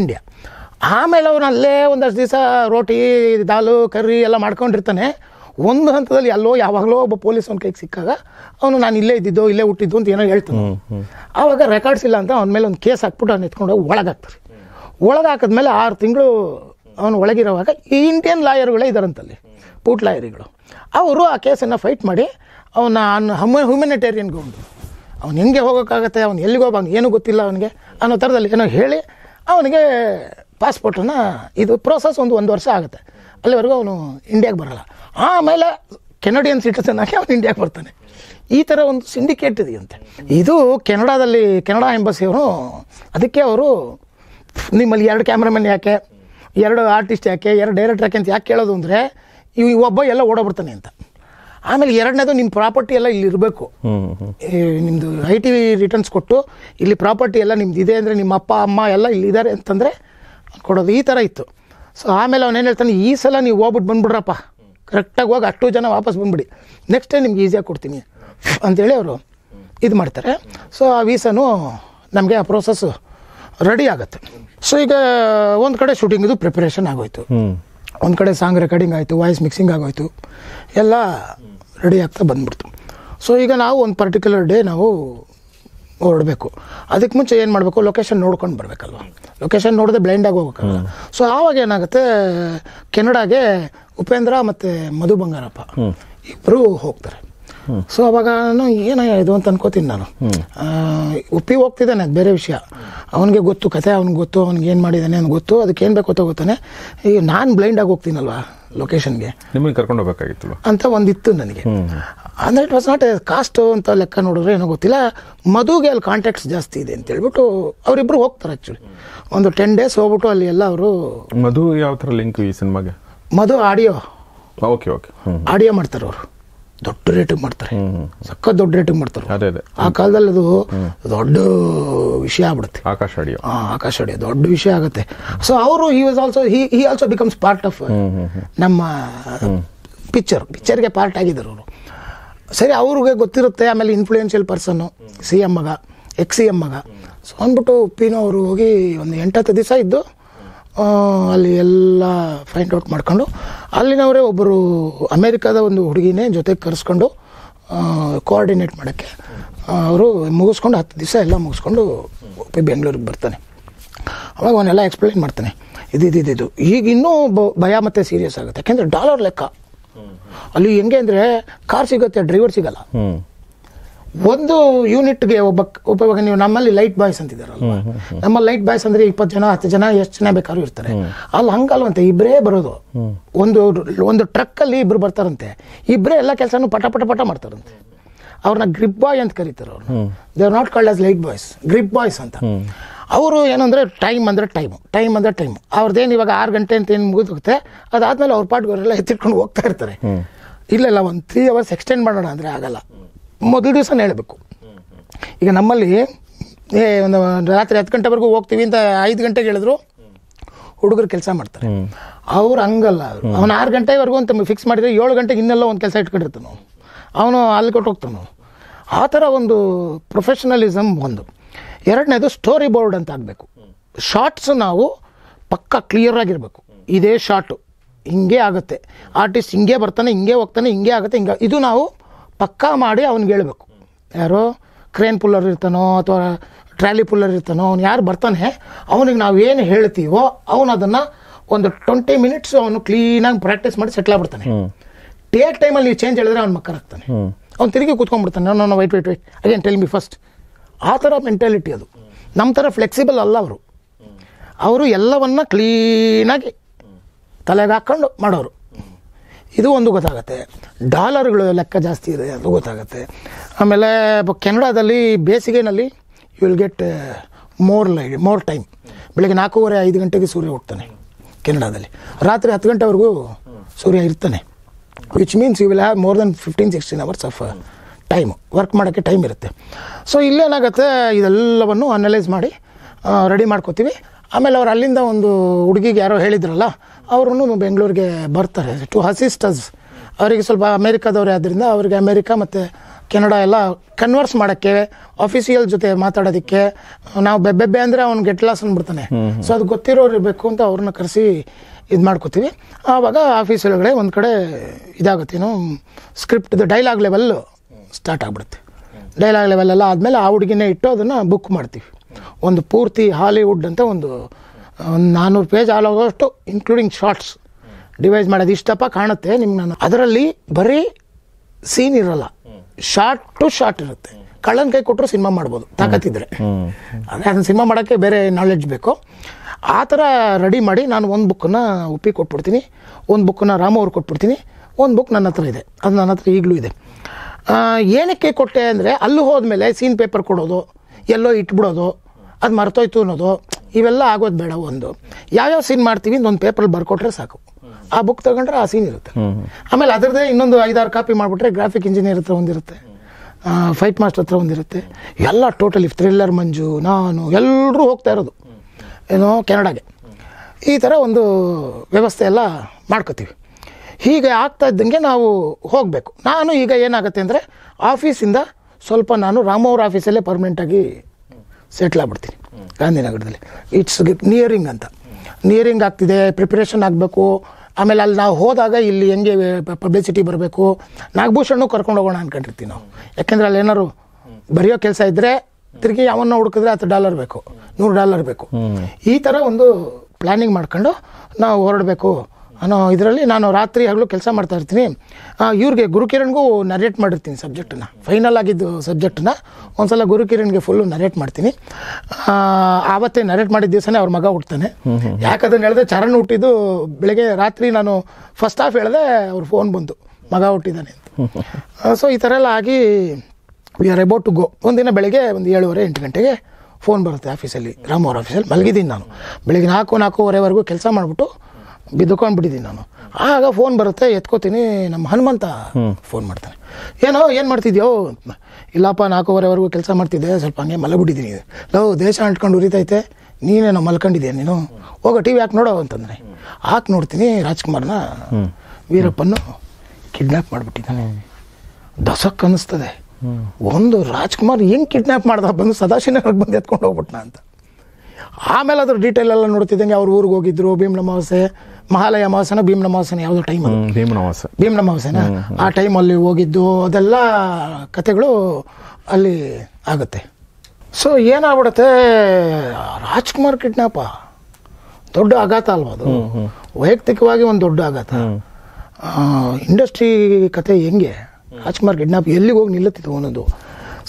India ಆಮೇಲೆ ಅವನು ಅಲ್ಲೇ ಒಂದಷ್ಟು ದಿವಸ ರೋಟಿ ದಾಲು ಕರ್ರಿ ಎಲ್ಲ ಮಾಡ್ಕೊಂಡಿರ್ತಾನೆ ಒಂದು ಹಂತದಲ್ಲಿ ಎಲ್ಲೋ ಯಾವಾಗಲೋ ಒಬ್ಬ ಪೊಲೀಸ್ ಅವನ ಕೈಗೆ ಸಿಕ್ಕಾಗ ಅವನು ನಾನು ಇಲ್ಲೇ ಇದ್ದಿದ್ದು ಇಲ್ಲೇ ಹುಟ್ಟಿದ್ದು ಅಂತ ಏನೋ ಹೇಳ್ತಾನೆ ಆವಾಗ ರೆಕಾರ್ಡ್ಸ್ ಇಲ್ಲ ಅಂತ ಅವನ ಮೇಲೆ ಒಂದು ಕೇಸ್ ಹಾಕ್ಬಿಟ್ಟು ಅವ್ನು ಎತ್ಕೊಂಡು ಹೋಗಿ ಒಳಗಾಗ್ತಾರೆ ಒಳಗಾಕಿದ್ಮೇಲೆ ಆರು ತಿಂಗಳು ಅವನು ಒಳಗಿರೋವಾಗ ಈ ಇಂಡಿಯನ್ ಲಾಯರ್ಗಳೇ ಇದ್ದಾರಂತಲ್ಲಿ ಪೂಟ್ಲಾಯರಿಗಳು ಅವರು ಆ ಕೇಸನ್ನು ಫೈಟ್ ಮಾಡಿ ಅವನ ಹ್ಯೂಮನ್ ಹ್ಯೂಮನಿಟೇರಿಯನ್ಗೆ ಹೋಗಿ ಅವ್ನು ಹೆಂಗೆ ಹೋಗೋಕ್ಕಾಗತ್ತೆ ಅವ್ನು ಎಲ್ಲಿಗೆ ಹೋಗ್ಬಾ ಏನೂ ಗೊತ್ತಿಲ್ಲ ಅವನಿಗೆ ಅನ್ನೋ ಥರದಲ್ಲಿ ಏನೋ ಹೇಳಿ ಅವನಿಗೆ ಪಾಸ್ಪೋರ್ಟನ್ನು ಇದು ಪ್ರೋಸೆಸ್ ಒಂದು ಒಂದು ವರ್ಷ ಆಗುತ್ತೆ ಅಲ್ಲಿವರೆಗೂ ಅವನು ಇಂಡಿಯಾಗೆ ಬರೋಲ್ಲ ಆಮೇಲೆ ಕೆನಡಿಯನ್ ಸಿಟಿಸನ್ ಆಗಿ ಅವನು ಇಂಡಿಯಾಗೆ ಬರ್ತಾನೆ ಈ ಥರ ಒಂದು ಸಿಂಡಿಕೇಟ್ ಇದೆಯಂತೆ ಇದು ಕೆನಡಾದಲ್ಲಿ ಕೆನಡಾ ಎಂಬಸಿಯವರು ಅದಕ್ಕೆ ಅವರು ನಿಮ್ಮಲ್ಲಿ ಎರಡು ಕ್ಯಾಮ್ರಾಮನ್ ಯಾಕೆ ಎರಡು ಆರ್ಟಿಸ್ಟ್ ಯಾಕೆ ಎರಡು ಡೈರೆಕ್ಟರ್ ಯಾಕೆ ಅಂತ ಯಾಕೆ ಕೇಳೋದು ಅಂದರೆ ಇವ್ ಒಬ್ಬ ಎಲ್ಲ ಓಡಾಬಿಡ್ತಾನೆ ಅಂತ ಆಮೇಲೆ ಎರಡನೇದು ನಿಮ್ಮ ಪ್ರಾಪರ್ಟಿ ಎಲ್ಲ ಇಲ್ಲಿ ಇರಬೇಕು ನಿಮ್ಮದು ಐ ಟಿ ರಿಟರ್ನ್ಸ್ ಕೊಟ್ಟು ಇಲ್ಲಿ ಪ್ರಾಪರ್ಟಿ ಎಲ್ಲ ನಿಮ್ದು ಇದೆ ಅಂದರೆ ನಿಮ್ಮ ಅಪ್ಪ ಅಮ್ಮ ಎಲ್ಲ ಇಲ್ಲಿದ್ದಾರೆ ಅಂತಂದರೆ ಕೊಡೋದು ಈ ಥರ ಇತ್ತು ಸೊ ಆಮೇಲೆ ಅವನೇನು ಹೇಳ್ತಾನೆ ಈ ಸಲ ನೀವು ಹೋಗ್ಬಿಟ್ಟು ಬಂದ್ಬಿಡ್ರಪ್ಪ ಕರೆಕ್ಟಾಗಿ ಹೋಗಿ ಅಷ್ಟು ಜನ ವಾಪಸ್ ಬಂದ್ಬಿಡಿ ನೆಕ್ಸ್ಟ್ ಟೈಮ್ ನಿಮ್ಗೆ ಈಸಿಯಾಗಿ ಕೊಡ್ತೀನಿ ಅಂತೇಳಿ ಅವರು ಇದು ಮಾಡ್ತಾರೆ ಸೊ ಆ ವೀಸಾನು ನಮಗೆ ಆ ಪ್ರೋಸೆಸ್ಸು ರೆಡಿ ಆಗುತ್ತೆ ಸೊ ಈಗ ಒಂದು ಕಡೆ ಶೂಟಿಂಗಿದು ಪ್ರಿಪ್ರೇಷನ್ ಆಗೋಯ್ತು ಒಂದು ಕಡೆ ಸಾಂಗ್ ರೆಕಾರ್ಡಿಂಗ್ ಆಯಿತು ವಾಯ್ಸ್ ಮಿಕ್ಸಿಂಗ್ ಆಗೋಯ್ತು ಎಲ್ಲ ರೆಡಿ ಆಗ್ತಾ ಬಂದ್ಬಿಡ್ತು ಸೊ ಈಗ ನಾವು ಒಂದು ಪರ್ಟಿಕ್ಯುಲರ್ ಡೇ ನಾವು ಹೊರಡಬೇಕು ಅದಕ್ಕೆ ಮುಂಚೆ ಏನು ಮಾಡಬೇಕು ಲೊಕೇಶನ್ ನೋಡ್ಕೊಂಡು ಬರಬೇಕಲ್ವ ಲೊಕೇಶನ್ ನೋಡಿದ್ರೆ ಬ್ಲೈಂಡಾಗಿ ಹೋಗ್ಬೇಕಲ್ಲ ಸೊ ಆವಾಗ ಏನಾಗುತ್ತೆ ಕೆನಡಾಗೆ ಉಪೇಂದ್ರ ಮತ್ತು ಮಧು ಬಂಗಾರಪ್ಪ ಇಬ್ಬರು ಹೋಗ್ತಾರೆ ಸೊ ಅವಾಗನು ಏನೋ ಇದು ಅಂತ ಅನ್ಕೋತೀನಿ ನಾನು ಒಪ್ಪಿ ಹೋಗ್ತಿದ್ದಾನೆ ಅದು ಬೇರೆ ವಿಷಯ ಅವನಿಗೆ ಗೊತ್ತು ಕತೆ ಅವ್ನಿಗೆ ಗೊತ್ತು ಅವ್ನಿಗೆ ಏನು ಮಾಡಿದ್ದಾನೆ ಅವ್ನಿಗೆ ಗೊತ್ತು ಅದಕ್ಕೆ ಏನು ಬೇಕೋ ತಗೋತಾನೆ ಈಗ ನಾನು ಬ್ಲೈಂಡಾಗಿ ಹೋಗ್ತೀನಲ್ವಾ ಲೊಕೇಶನ್ಗೆ ನಿಮಗೆ ಕರ್ಕೊಂಡು ಹೋಗ್ಬೇಕಾಗಿತ್ತು ಅಂತ ಒಂದಿತ್ತು ನನಗೆ ಅಂದರೆ ಇಟ್ ವಾಸ್ ನಾಟ್ ಕಾಸ್ಟು ಅಂತ ಲೆಕ್ಕ ನೋಡಿದ್ರೆ ಏನೋ ಗೊತ್ತಿಲ್ಲ ಮದುಗೆ ಅಲ್ಲಿ ಕಾಂಟ್ಯಾಕ್ಟ್ಸ್ ಜಾಸ್ತಿ ಇದೆ ಅಂತ ಹೇಳ್ಬಿಟ್ಟು ಅವರಿಬ್ಬರು ಹೋಗ್ತಾರೆ ಆ್ಯಕ್ಚುಲಿ ಒಂದು ಟೆನ್ ಡೇಸ್ ಹೋಗ್ಬಿಟ್ಟು ಅಲ್ಲಿ ಎಲ್ಲ ಅವರು ಮಧು ಯಾವ ಥರ ಲಿಂಕ್ ಈ ಸಿನಿಮಾಗೆ Madhu audio okay okay audio ಮಾಡ್ತಾರೆ ಅವರು ದೊಡ್ಡ ರೇಟಿಂಗ್ ಮಾಡ್ತಾರೆ ಸಖತ್ ದೊಡ್ಡ ರೇಟಿಗೆ ಮಾಡ್ತಾರೆ ಆ ಕಾಲದಲ್ಲಿ ಅದು ದೊಡ್ಡ ವಿಷಯ ಆಗ್ಬಿಡುತ್ತೆ ಆಕಾಶ ಅಡಿಯೋ ದೊಡ್ಡ ವಿಷಯ ಆಗುತ್ತೆ ಸೊ ಅವರು he was also he he also becomes part of ನಮ್ಮ ಪಿಕ್ಚರ್ ಪಿಕ್ಚರ್ಗೆ ಪಾರ್ಟ್ ಆಗಿದ್ದರು ಅವರು ಸರಿ ಅವ್ರಿಗೆ ಗೊತ್ತಿರುತ್ತೆ ಆಮೇಲೆ ಇನ್ಫ್ಲೂಯೆನ್ಷಿಯಲ್ ಪರ್ಸನ್ನು ಸಿ ಎಮ್ ಮಗ ಎಕ್ಸ್ ಸಿ ಎಮ್ ಮಗ ಸೊ ಅಂದ್ಬಿಟ್ಟು ಪಿನೋ ಅವರು ಹೋಗಿ ಒಂದು ಎಂಟತ್ತು ದಿವಸ ಇದ್ದು ಅಲ್ಲಿ ಎಲ್ಲ ಫೈಂಡ್ ಔಟ್ ಮಾಡ್ಕೊಂಡು ಅಲ್ಲಿನವರೇ ಒಬ್ಬರು ಅಮೇರಿಕಾದ ಒಂದು ಹುಡುಗಿನೇ ಜೊತೆಗೆ ಕರೆಸ್ಕೊಂಡು ಕೋಆರ್ಡಿನೇಟ್ ಮಾಡೋಕ್ಕೆ ಅವರು ಮುಗಿಸ್ಕೊಂಡು ಹತ್ತು ದಿವಸ ಎಲ್ಲ ಮುಗಿಸ್ಕೊಂಡು ಬೆಂಗಳೂರಿಗೆ ಬರ್ತಾನೆ ಅವಾಗ ಅವನ್ನೆಲ್ಲ ಎಕ್ಸ್ಪ್ಲೈನ್ ಮಾಡ್ತಾನೆ ಇದು ಈಗ ಇನ್ನೂ ಭಯ ಮತ್ತೆ ಸೀರಿಯಸ್ ಆಗುತ್ತೆ ಯಾಕೆಂದರೆ ಡಾಲರ್ ಲೆಕ್ಕ ಅಲ್ಲಿ ಹೆಂಗೆ ಅಂದರೆ ಕಾರ್ ಸಿಗುತ್ತೆ ಡ್ರೈವರ್ ಸಿಗಲ್ಲ ಒಂದು ಯೂನಿಟ್ಗೆ ಒಬ್ಬ ಒಬ್ಬ ನೀವು ನಮ್ಮಲ್ಲಿ ಲೈಟ್ ಬಾಯ್ಸ್ ಅಂತಿದ್ದಾರಲ್ವ ನಮ್ಮ ಲೈಟ್ ಬಾಯ್ಸ್ ಅಂದ್ರೆ ಇಪ್ಪತ್ತು ಜನ ಹತ್ತು ಜನ ಎಷ್ಟು ಜನ ಬೇಕಾದ್ರೂ ಇರ್ತಾರೆ ಅಲ್ಲಿ ಹಂಗಲ್ವಂತೆ ಇಬ್ಬರೇ ಬರೋದು ಒಂದು ಒಂದು ಟ್ರಕ್ಕಲ್ಲಿ ಇಬ್ರು ಬರ್ತಾರಂತೆ ಇಬ್ಬರೇ ಎಲ್ಲ ಕೆಲಸನೂ ಪಟ ಪಟ ಪಟ ಮಾಡ್ತಾರಂತೆ ಅವ್ರನ್ನ ಗ್ರಿಪ್ ಬಾಯ್ ಅಂತ ಕರೀತಾರೆ ಅವ್ರನ್ನ they are not called as light boys grip boys ಅಂತ ಅವರು ಏನಂದ್ರೆ ಟೈಮ್ ಅಂದ್ರೆ ಟೈಮ್ ಟೈಮ್ ಅಂದ್ರೆ ಟೈಮ್ ಅವ್ರದ್ದೇನು ಇವಾಗ ಆರು ಗಂಟೆ ಅಂತ ಏನು ಮುಗಿದೋಗುತ್ತೆ ಅದಾದ್ಮೇಲೆ ಅವ್ರ ಪಾಟ್ಗೆ ಅವರೆಲ್ಲ ಎತ್ತಿಟ್ಕೊಂಡು ಹೋಗ್ತಾ ಇರ್ತಾರೆ ಇಲ್ಲೆಲ್ಲ ಒಂದು ತ್ರೀ ಅವರ್ಸ್ ಎಕ್ಸ್ಟೆಂಡ್ ಮಾಡೋಣ ಅಂದ್ರೆ ಆಗಲ್ಲ ಮೊದಲು ದಿವಸ ಹೇಳಬೇಕು ಈಗ ನಮ್ಮಲ್ಲಿ ಏ ಒಂದು ರಾತ್ರಿ ಹತ್ತು ಗಂಟೆವರೆಗೂ ಹೋಗ್ತೀವಿ ಅಂತ ಐದು ಗಂಟೆಗೆ ಹೇಳಿದ್ರು ಹುಡುಗರು ಕೆಲಸ ಮಾಡ್ತಾರೆ ಅವ್ರು ಹಂಗಲ್ಲ ಅವ್ನು ಆರು ಗಂಟೆವರೆಗೂ ಅಂತ ಫಿಕ್ಸ್ ಮಾಡಿದರೆ ಏಳು ಗಂಟೆಗೆ ಇನ್ನೆಲ್ಲ ಒಂದು ಕೆಲಸ ಇಟ್ಕೊಂಡಿರ್ತಾನು ಅವನು ಅಲ್ಲಿ ಕೊಟ್ಟು ಹೋಗ್ತಾನು ಆ ಥರ ಒಂದು ಪ್ರೊಫೆಷನಲಿಸಮ್ ಒಂದು ಎರಡನೇದು ಸ್ಟೋರಿ ಬೋರ್ಡ್ ಅಂತ ಆಗಬೇಕು ಶಾರ್ಟ್ಸ್ ನಾವು ಪಕ್ಕ ಕ್ಲಿಯರ್ ಆಗಿರಬೇಕು ಇದೇ ಶಾರ್ಟು ಹಿಂಗೆ ಆಗುತ್ತೆ ಆರ್ಟಿಸ್ಟ್ ಹಿಂಗೆ ಬರ್ತಾನೆ ಹಿಂಗೆ ಹೋಗ್ತಾನೆ ಹಿಂಗೆ ಆಗುತ್ತೆ ಹಿಂಗೆ ಇದು ನಾವು ಪಕ್ಕಾ ಮಾಡಿ ಅವ್ನಿಗೆ ಹೇಳಬೇಕು ಯಾರು ಕ್ರೇನ್ ಪುಲ್ಲರ್ ಇರ್ತಾನೋ ಅಥವಾ ಟ್ರಾಲಿ ಪುಲ್ಲರ್ ಇರ್ತಾನೋ ಅವ್ನು ಯಾರು ಬರ್ತಾನೆ ಅವನಿಗೆ ನಾವು ಏನು ಹೇಳ್ತೀವೋ ಅವನು ಅದನ್ನು ಒಂದು ಟ್ವೆಂಟಿ ಮಿನಿಟ್ಸ್ ಅವನು ಕ್ಲೀನಾಗಿ ಪ್ರಾಕ್ಟೀಸ್ ಮಾಡಿ ಸೆಟ್ಲ್ ಆಗ್ಬಿಡ್ತಾನೆ ಟೇಕ್ ಟೈಮಲ್ಲಿ ನೀವು ಚೇಂಜ್ ಹೇಳಿದ್ರೆ ಅವ್ನು ಮಕ್ಕರಾಗ್ತಾನೆ ಅವ್ನು ತಿರುಗಿ ಕೂತ್ಕೊಂಡ್ಬಿಡ್ತಾನೆ ನಾನು ನಾನು wait wait wait again tell me first ಆ ಥರ ಮೆಂಟಾಲಿಟಿ ಅದು ನಮ್ಮ ಥರ ಫ್ಲೆಕ್ಸಿಬಲ್ ಅಲ್ಲ ಅವರು ಅವರು ಎಲ್ಲವನ್ನು ಕ್ಲೀನಾಗಿ ತಲೆಗೆ ಹಾಕ್ಕೊಂಡು ಮಾಡೋರು ಇದು ಒಂದು ಗೊತ್ತಾಗುತ್ತೆ ಡಾಲರ್ಗಳು ಲೆಕ್ಕ ಜಾಸ್ತಿ ಇದೆ ಅದು ಗೊತ್ತಾಗುತ್ತೆ ಆಮೇಲೆ ಕೆನಡಾದಲ್ಲಿ ಬೇಸಿಗೆನಲ್ಲಿ you will get more light more time ಬೆಳಗ್ಗೆ ನಾಲ್ಕೂವರೆ ಐದು ಗಂಟೆಗೆ ಸೂರ್ಯ ಹುಡ್ತಾನೆ ಕೆನಡಾದಲ್ಲಿ ರಾತ್ರಿ ಹತ್ತು ಗಂಟೆವರೆಗೂ ಸೂರ್ಯ ಇರ್ತಾನೆ which means you will have more then fifteen sixteen hours of time work ಮಾಡೋಕ್ಕೆ ಟೈಮ್ ಇರುತ್ತೆ ಸೊ ಇಲ್ಲೇನಾಗುತ್ತೆ ಇದೆಲ್ಲವನ್ನು ಅನಲೈಸ್ ಮಾಡಿ ರೆಡಿ uh, ಮಾಡ್ಕೋತೀವಿ ಆಮೇಲೆ ಅವ್ರು ಅಲ್ಲಿಂದ ಒಂದು ಹುಡುಗಿಗೆ ಯಾರೋ ಹೇಳಿದ್ರಲ್ಲ ಅವರು ಬೆಂಗಳೂರಿಗೆ ಬರ್ತಾರೆ ಟು ಅಸಿಸ್ಟರ್ಸ್ ಅವರಿಗೆ ಸ್ವಲ್ಪ ಅಮೇರಿಕಾದವರೇ ಆದ್ದರಿಂದ ಅವರಿಗೆ ಅಮೇರಿಕಾ ಮತ್ತು ಕೆನಡಾ ಎಲ್ಲ ಕನ್ವರ್ಸ್ ಮಾಡೋಕ್ಕೆ ಆಫೀಸಿಯಲ್ ಜೊತೆ ಮಾತಾಡೋದಕ್ಕೆ ನಾವು ಬೆಬ್ಬೆಬ್ಬೆ ಅಂದರೆ ಅವ್ನು ಗೆಟ್ಲಾಸ್ ಅಂದ್ಬಿಡ್ತಾನೆ ಸೊ ಅದು ಗೊತ್ತಿರೋರು ಇರಬೇಕು ಅಂತ ಅವ್ರನ್ನ ಕರೆಸಿ ಇದು ಮಾಡ್ಕೋತೀವಿ ಆವಾಗ ಆಫೀಸ್ ಒಳಗಡೆ ಒಂದು ಕಡೆ ಇದಾಗುತ್ತೇನು ಸ್ಕ್ರಿಪ್ಟ್ದು ಡೈಲಾಗ್ ಲೆವೆಲ್ಲು ಸ್ಟಾರ್ಟ್ ಆಗಿಬಿಡುತ್ತೆ ಡೈಲಾಗ್ ಲೆವೆಲೆಲ್ಲ ಆದಮೇಲೆ ಆ ಹುಡುಗಿನೇ ಇಟ್ಟು ಅದನ್ನು ಬುಕ್ ಮಾಡ್ತೀವಿ ಒಂದು ಪೂರ್ತಿ ಹಾಲಿವುಡ್ ಅಂತ ಒಂದು ಒಂದು ನಾನ್ನೂರು ಪೇಜ್ ಆಲ್ ಆಗೋಷ್ಟು ಇನ್ಕ್ಲೂಡಿಂಗ್ ಶಾರ್ಟ್ಸ್ ಡಿವೈಸ್ ಮಾಡೋದು ಇಷ್ಟಪ್ಪ ಕಾಣುತ್ತೆ ನಿಮ್ಗೆ ನಾನು ಅದರಲ್ಲಿ ಬರೀ ಸೀನ್ ಇರೋಲ್ಲ ಶಾರ್ಟ್ ಟು ಶಾರ್ಟ್ ಇರುತ್ತೆ ಕಳ್ಳನ ಕೈ ಕೊಟ್ಟರು ಸಿನಿಮಾ ಮಾಡ್ಬೋದು ತಾಕತ್ತಿದ್ರೆ ಅಂದರೆ ಅದನ್ನು ಸಿನಿಮಾ ಮಾಡೋಕ್ಕೆ ಬೇರೆ ನಾಲೆಡ್ಜ್ ಬೇಕು ಆ ಥರ ರೆಡಿ ಮಾಡಿ ನಾನು ಒಂದು ಬುಕ್ಕನ್ನು ಉಪ್ಪಿ ಕೊಟ್ಬಿಡ್ತೀನಿ ಒಂದು ಬುಕ್ಕನ್ನು ರಾಮು ಅವ್ರು ಕೊಟ್ಬಿಡ್ತೀನಿ ಒಂದು ಬುಕ್ ನನ್ನ ಹತ್ರ ಇದೆ ಅದು ನನ್ನ ಹತ್ರ ಈಗಲೂ ಇದೆ ಏನಕ್ಕೆ ಕೊಟ್ಟೆ ಅಂದರೆ ಅಲ್ಲಿ ಹೋದ್ಮೇಲೆ ಸೀನ್ ಪೇಪರ್ ಕೊಡೋದು ಎಲ್ಲೋ ಇಟ್ಬಿಡೋದು ಅದು ಮರ್ತೋಯ್ತು ಅನ್ನೋದು ಇವೆಲ್ಲ ಆಗೋದು ಬೇಡ ಒಂದು ಯಾವ್ಯಾವ ಸೀನ್ ಮಾಡ್ತೀವಿ ಒಂದು ಪೇಪರ್ ಬರ್ಕೊಟ್ರೆ ಸಾಕು ಆ ಬುಕ್ ತಗೊಂಡ್ರೆ ಆ ಸೀನ್ ಇರುತ್ತೆ ಆಮೇಲೆ ಅದರದೇ ಇನ್ನೊಂದು ಐದಾರು ಕಾಪಿ ಮಾಡಿಬಿಟ್ರೆ ಗ್ರಾಫಿಕ್ ಇಂಜಿನಿಯರ್ ಹತ್ರ ಒಂದಿರುತ್ತೆ ಫೈಟ್ ಮಾಸ್ಟರ್ ಹತ್ರ ಒಂದಿರುತ್ತೆ ಎಲ್ಲ ಟೋಟಲಿ ಥ್ರಿಲ್ಲರ್ ಮಂಜು ನಾನು ಎಲ್ಲರೂ ಹೋಗ್ತಾ ಇರೋದು ಏನೋ ಕೆನಡಾಗೆ ಈ ಥರ ಒಂದು ವ್ಯವಸ್ಥೆ ಎಲ್ಲ ಮಾಡ್ಕೋತೀವಿ ಹೀಗೆ ಆಗ್ತಾ ಇದ್ದಂಗೆ ನಾವು ಹೋಗಬೇಕು ನಾನು ಈಗ ಏನಾಗುತ್ತೆ ಅಂದರೆ ಆಫೀಸಿಂದ ಸ್ವಲ್ಪ ನಾನು ರಾಮವ್ರ ಆಫೀಸಲ್ಲೇ ಪರ್ಮನೆಂಟಾಗಿ ಸೆಟ್ಲ್ ಆಗ್ಬಿಡ್ತೀನಿ ಗಾಂಧಿನಗರದಲ್ಲಿ ಇಟ್ಸ್ ನಿಯರಿಂಗ್ ಅಂತ ನಿಯರಿಂಗ್ ಆಗ್ತಿದೆ ಪ್ರಿಪ್ರೇಷನ್ ಆಗಬೇಕು ಆಮೇಲೆ ಅಲ್ಲಿ ನಾವು ಹೋದಾಗ ಇಲ್ಲಿ ಹೆಂಗೆ ಪಬ್ಲಿಸಿಟಿ ಬರಬೇಕು ನಾಗಭೂಷಣ್ಣು ಕರ್ಕೊಂಡು ಹೋಗೋಣ ಅಂದ್ಕೊಂಡಿರ್ತೀವಿ ನಾವು ಯಾಕೆಂದ್ರೆ ಅಲ್ಲಿ ಏನಾರು ಬರೆಯೋ ಕೆಲಸ ಇದ್ದರೆ ತಿರುಗಿ ಯಾವನ್ನ ಹುಡುಕಿದ್ರೆ ಹತ್ತು ಡಾಲರ್ ಬೇಕು ನೂರು ಡಾಲರ್ ಬೇಕು ಈ ಥರ ಒಂದು ಪ್ಲ್ಯಾನಿಂಗ್ ಮಾಡ್ಕೊಂಡು ನಾವು ಹೊರಡಬೇಕು ಅನ್ನೋ ಇದರಲ್ಲಿ ನಾನು ರಾತ್ರಿ ಹಗಲು ಕೆಲಸ ಮಾಡ್ತಾ ಇರ್ತೀನಿ ಇವ್ರಿಗೆ ಗುರುಕಿರಣ್ಗೂ ನರೇಟ್ ಮಾಡಿರ್ತೀನಿ ಸಬ್ಜೆಕ್ಟನ್ನು ಫೈನಲ್ ಆಗಿದ್ದು ಸಬ್ಜೆಕ್ಟನ್ನ ಒಂದು ಸಲ ಗುರುಕಿರಣ್ಗೆ ಫುಲ್ಲು ನರೇಟ್ ಮಾಡ್ತೀನಿ ಆವತ್ತೇ ನರೇಟ್ ಮಾಡಿದ ದಿವಸನೇ ಅವ್ರ ಮಗ ಹುಡ್ತಾನೆ ಯಾಕಂದ್ರೆ ಹೇಳಿದೆ ಚರಣ್ ಹುಟ್ಟಿದ್ದು ಬೆಳಗ್ಗೆ ರಾತ್ರಿ ನಾನು ಫಸ್ಟ್ ಹಾಫ್ ಹೇಳಿದೆ ಅವ್ರ ಫೋನ್ ಬಂತು ಮಗ ಹುಟ್ಟಿದ್ದಾನೆ ಅಂತ ಸೊ ಈ ಥರ ಎಲ್ಲ ಆಗಿ we are about to go ಒಂದಿನ ಬೆಳಗ್ಗೆ ಒಂದು ಏಳುವರೆ ಎಂಟು ಗಂಟೆಗೆ ಫೋನ್ ಬರುತ್ತೆ ಆಫೀಸಲ್ಲಿ ರಾಮ್ ಅವ್ರ ಆಫೀಸಲ್ಲಿ ಮಲಗಿದ್ದೀನಿ ನಾನು ಬೆಳಗ್ಗೆ ನಾಲ್ಕು ನಾಲ್ಕೂವರೆವರೆಗೂ ಕೆಲಸ ಮಾಡಿಬಿಟ್ಟು ಬಿದ್ದುಕೊಂಡ್ಬಿಟ್ಟಿದ್ದೀನಿ ನಾನು ಆಗ ಫೋನ್ ಬರುತ್ತೆ ಎತ್ಕೋತೀನಿ ನಮ್ಮ ಹನುಮಂತ ಫೋನ್ ಮಾಡ್ತಾನೆ ಏನೋ ಏನು ಮಾಡ್ತಿದ್ಯೋ ಇಲ್ಲಪ್ಪ ನಾಲ್ಕೂವರೆವರೆಗೂ ಕೆಲಸ ಮಾಡ್ತಿದ್ದೆ ಸ್ವಲ್ಪ ಹಂಗೆ ಮಲಗಿಬಿಟ್ಟಿದ್ದೀನಿ ಲವ್ ದೇಶ ಅಂಟ್ಕೊಂಡು ಉರಿತೈತೆ ನೀನೇನೋ ಮಲ್ಕೊಂಡಿದ್ಯಾ ನೀನು ಹೋಗೋ ಟಿ ವಿ ಯಾಕೆ ನೋಡೋ ಅಂತಂದ್ರೆ ಹಾಕಿ ನೋಡ್ತೀನಿ ರಾಜ್ಕುಮಾರ್ನ ವೀರಪ್ಪನ್ನು ಕಿಡ್ನ್ಯಾಪ್ ಮಾಡಿಬಿಟ್ಟಿದ್ದಾನೆ ದಸಕ್ ಅನ್ನಿಸ್ತದೆ ಒಂದು ರಾಜ್ಕುಮಾರ್ ಹೆಂಗೆ ಕಿಡ್ನ್ಯಾಪ್ ಮಾಡ್ದ ಬಂದು ಸದಾಶಿನ ಬಂದು ಎತ್ಕೊಂಡು ಹೋಗ್ಬಿಟ್ನಾ ಅಂತ ಆಮೇಲೆ ಅದ್ರ ಡೀಟೇಲ್ ಎಲ್ಲ ನೋಡ್ತಿದ್ದಂಗೆ ಅವ್ರ ಊರಿಗೆ ಹೋಗಿದ್ರು ಭೀಮ್ಲಮಾವಾಸೆ ಮಹಾಲಯ ಮಾಸನ ಭೀಮ್ನ ಅಮಾವಾಸ್ಯನ ಯಾವುದೋ ಟೈಮ್ ಭೀಮ್ನ ಅಮಾವಾಸ್ಯನ ಆ ಟೈಮಲ್ಲಿ ಹೋಗಿದ್ದು ಅದೆಲ್ಲ ಕತೆಗಳು ಅಲ್ಲಿ ಆಗುತ್ತೆ ಸೊ ಏನಾಗ್ಬಿಡುತ್ತೆ ರಾಜ್ಕುಮಾರ್ ಕಿಡ್ನಾಪ ದೊಡ್ಡ ಆಘಾತ ಅಲ್ವಾ ಅದು ವೈಯಕ್ತಿಕವಾಗಿ ಒಂದು ದೊಡ್ಡ ಆಘಾತ ಇಂಡಸ್ಟ್ರಿ ಕತೆ ಹೆಂಗೆ ರಾಜ್ಕುಮಾರ್ ಕಿಡ್ನಾಪ್ ಎಲ್ಲಿಗೆ ಹೋಗಿ ನಿಲ್ಲುತ್ತಿತ್ತು ಅನ್ನೋದು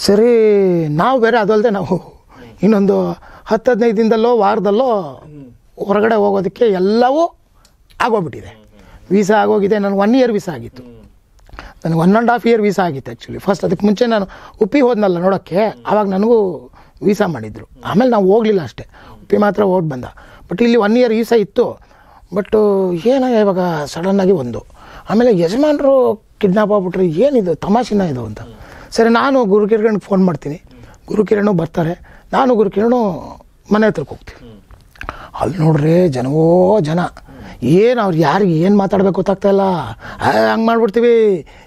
ಸರಿ ನಾವು ಬೇರೆ ಅದಲ್ಲದೆ ನಾವು ಇನ್ನೊಂದು ಹತ್ತು ಹದಿನೈದು ದಿನದಲ್ಲೋ ವಾರದಲ್ಲೋ ಹೊರಗಡೆ ಹೋಗೋದಕ್ಕೆ ಎಲ್ಲವೂ ಆಗೋಗ್ಬಿಟ್ಟಿದೆ ವೀಸಾ ಆಗೋಗಿದೆ ನನಗೆ ಒನ್ ಇಯರ್ ವೀಸಾ ಆಗಿತ್ತು ನನಗೆ one and half year visa ಆಗಿತ್ತು ಆ್ಯಕ್ಚುಲಿ ಫಸ್ಟ್ ಅದಕ್ಕೆ ಮುಂಚೆ ನಾನು ಉಪ್ಪಿ ಹೋದ್ನಲ್ಲ ನೋಡೋಕ್ಕೆ ಆವಾಗ ನನಗೂ ವೀಸಾ ಮಾಡಿದ್ರು ಆಮೇಲೆ ನಾವು ಹೋಗಲಿಲ್ಲ ಅಷ್ಟೇ ಉಪ್ಪಿ ಮಾತ್ರ ಹೋಗಿ ಬಂದ ಬಟ್ ಇಲ್ಲಿ ಒನ್ ಇಯರ್ ವೀಸಾ ಇತ್ತು ಬಟ್ಟು ಏನೋ ಇವಾಗ ಸಡನ್ನಾಗಿ ಒಂದು ಆಮೇಲೆ ಯಜಮಾನರು ಕಿಡ್ನಾಪ್ ಆಗ್ಬಿಟ್ರೆ ಏನಿದು ತಮಾಷೆನ ಇದು ಅಂತ ಸರಿ ನಾನು ಗುರುಕಿರಣ್ಗೆ ಫೋನ್ ಮಾಡ್ತೀನಿ ಗುರುಕಿರಣು ಬರ್ತಾರೆ ನಾನು ಗುರುಕಿರಣು ಮನೆ ಹತ್ರಕ್ಕೆ ಹೋಗ್ತೀನಿ ಅಲ್ಲಿ ನೋಡ್ರಿ ಜನವೋ ಜನ ಏನು ಅವ್ರು ಯಾರಿಗೆ ಏನು ಮಾತಾಡಬೇಕು ಗೊತ್ತಾಗ್ತಾ ಇಲ್ಲ ಹಂಗೆ ಮಾಡ್ಬಿಡ್ತೀವಿ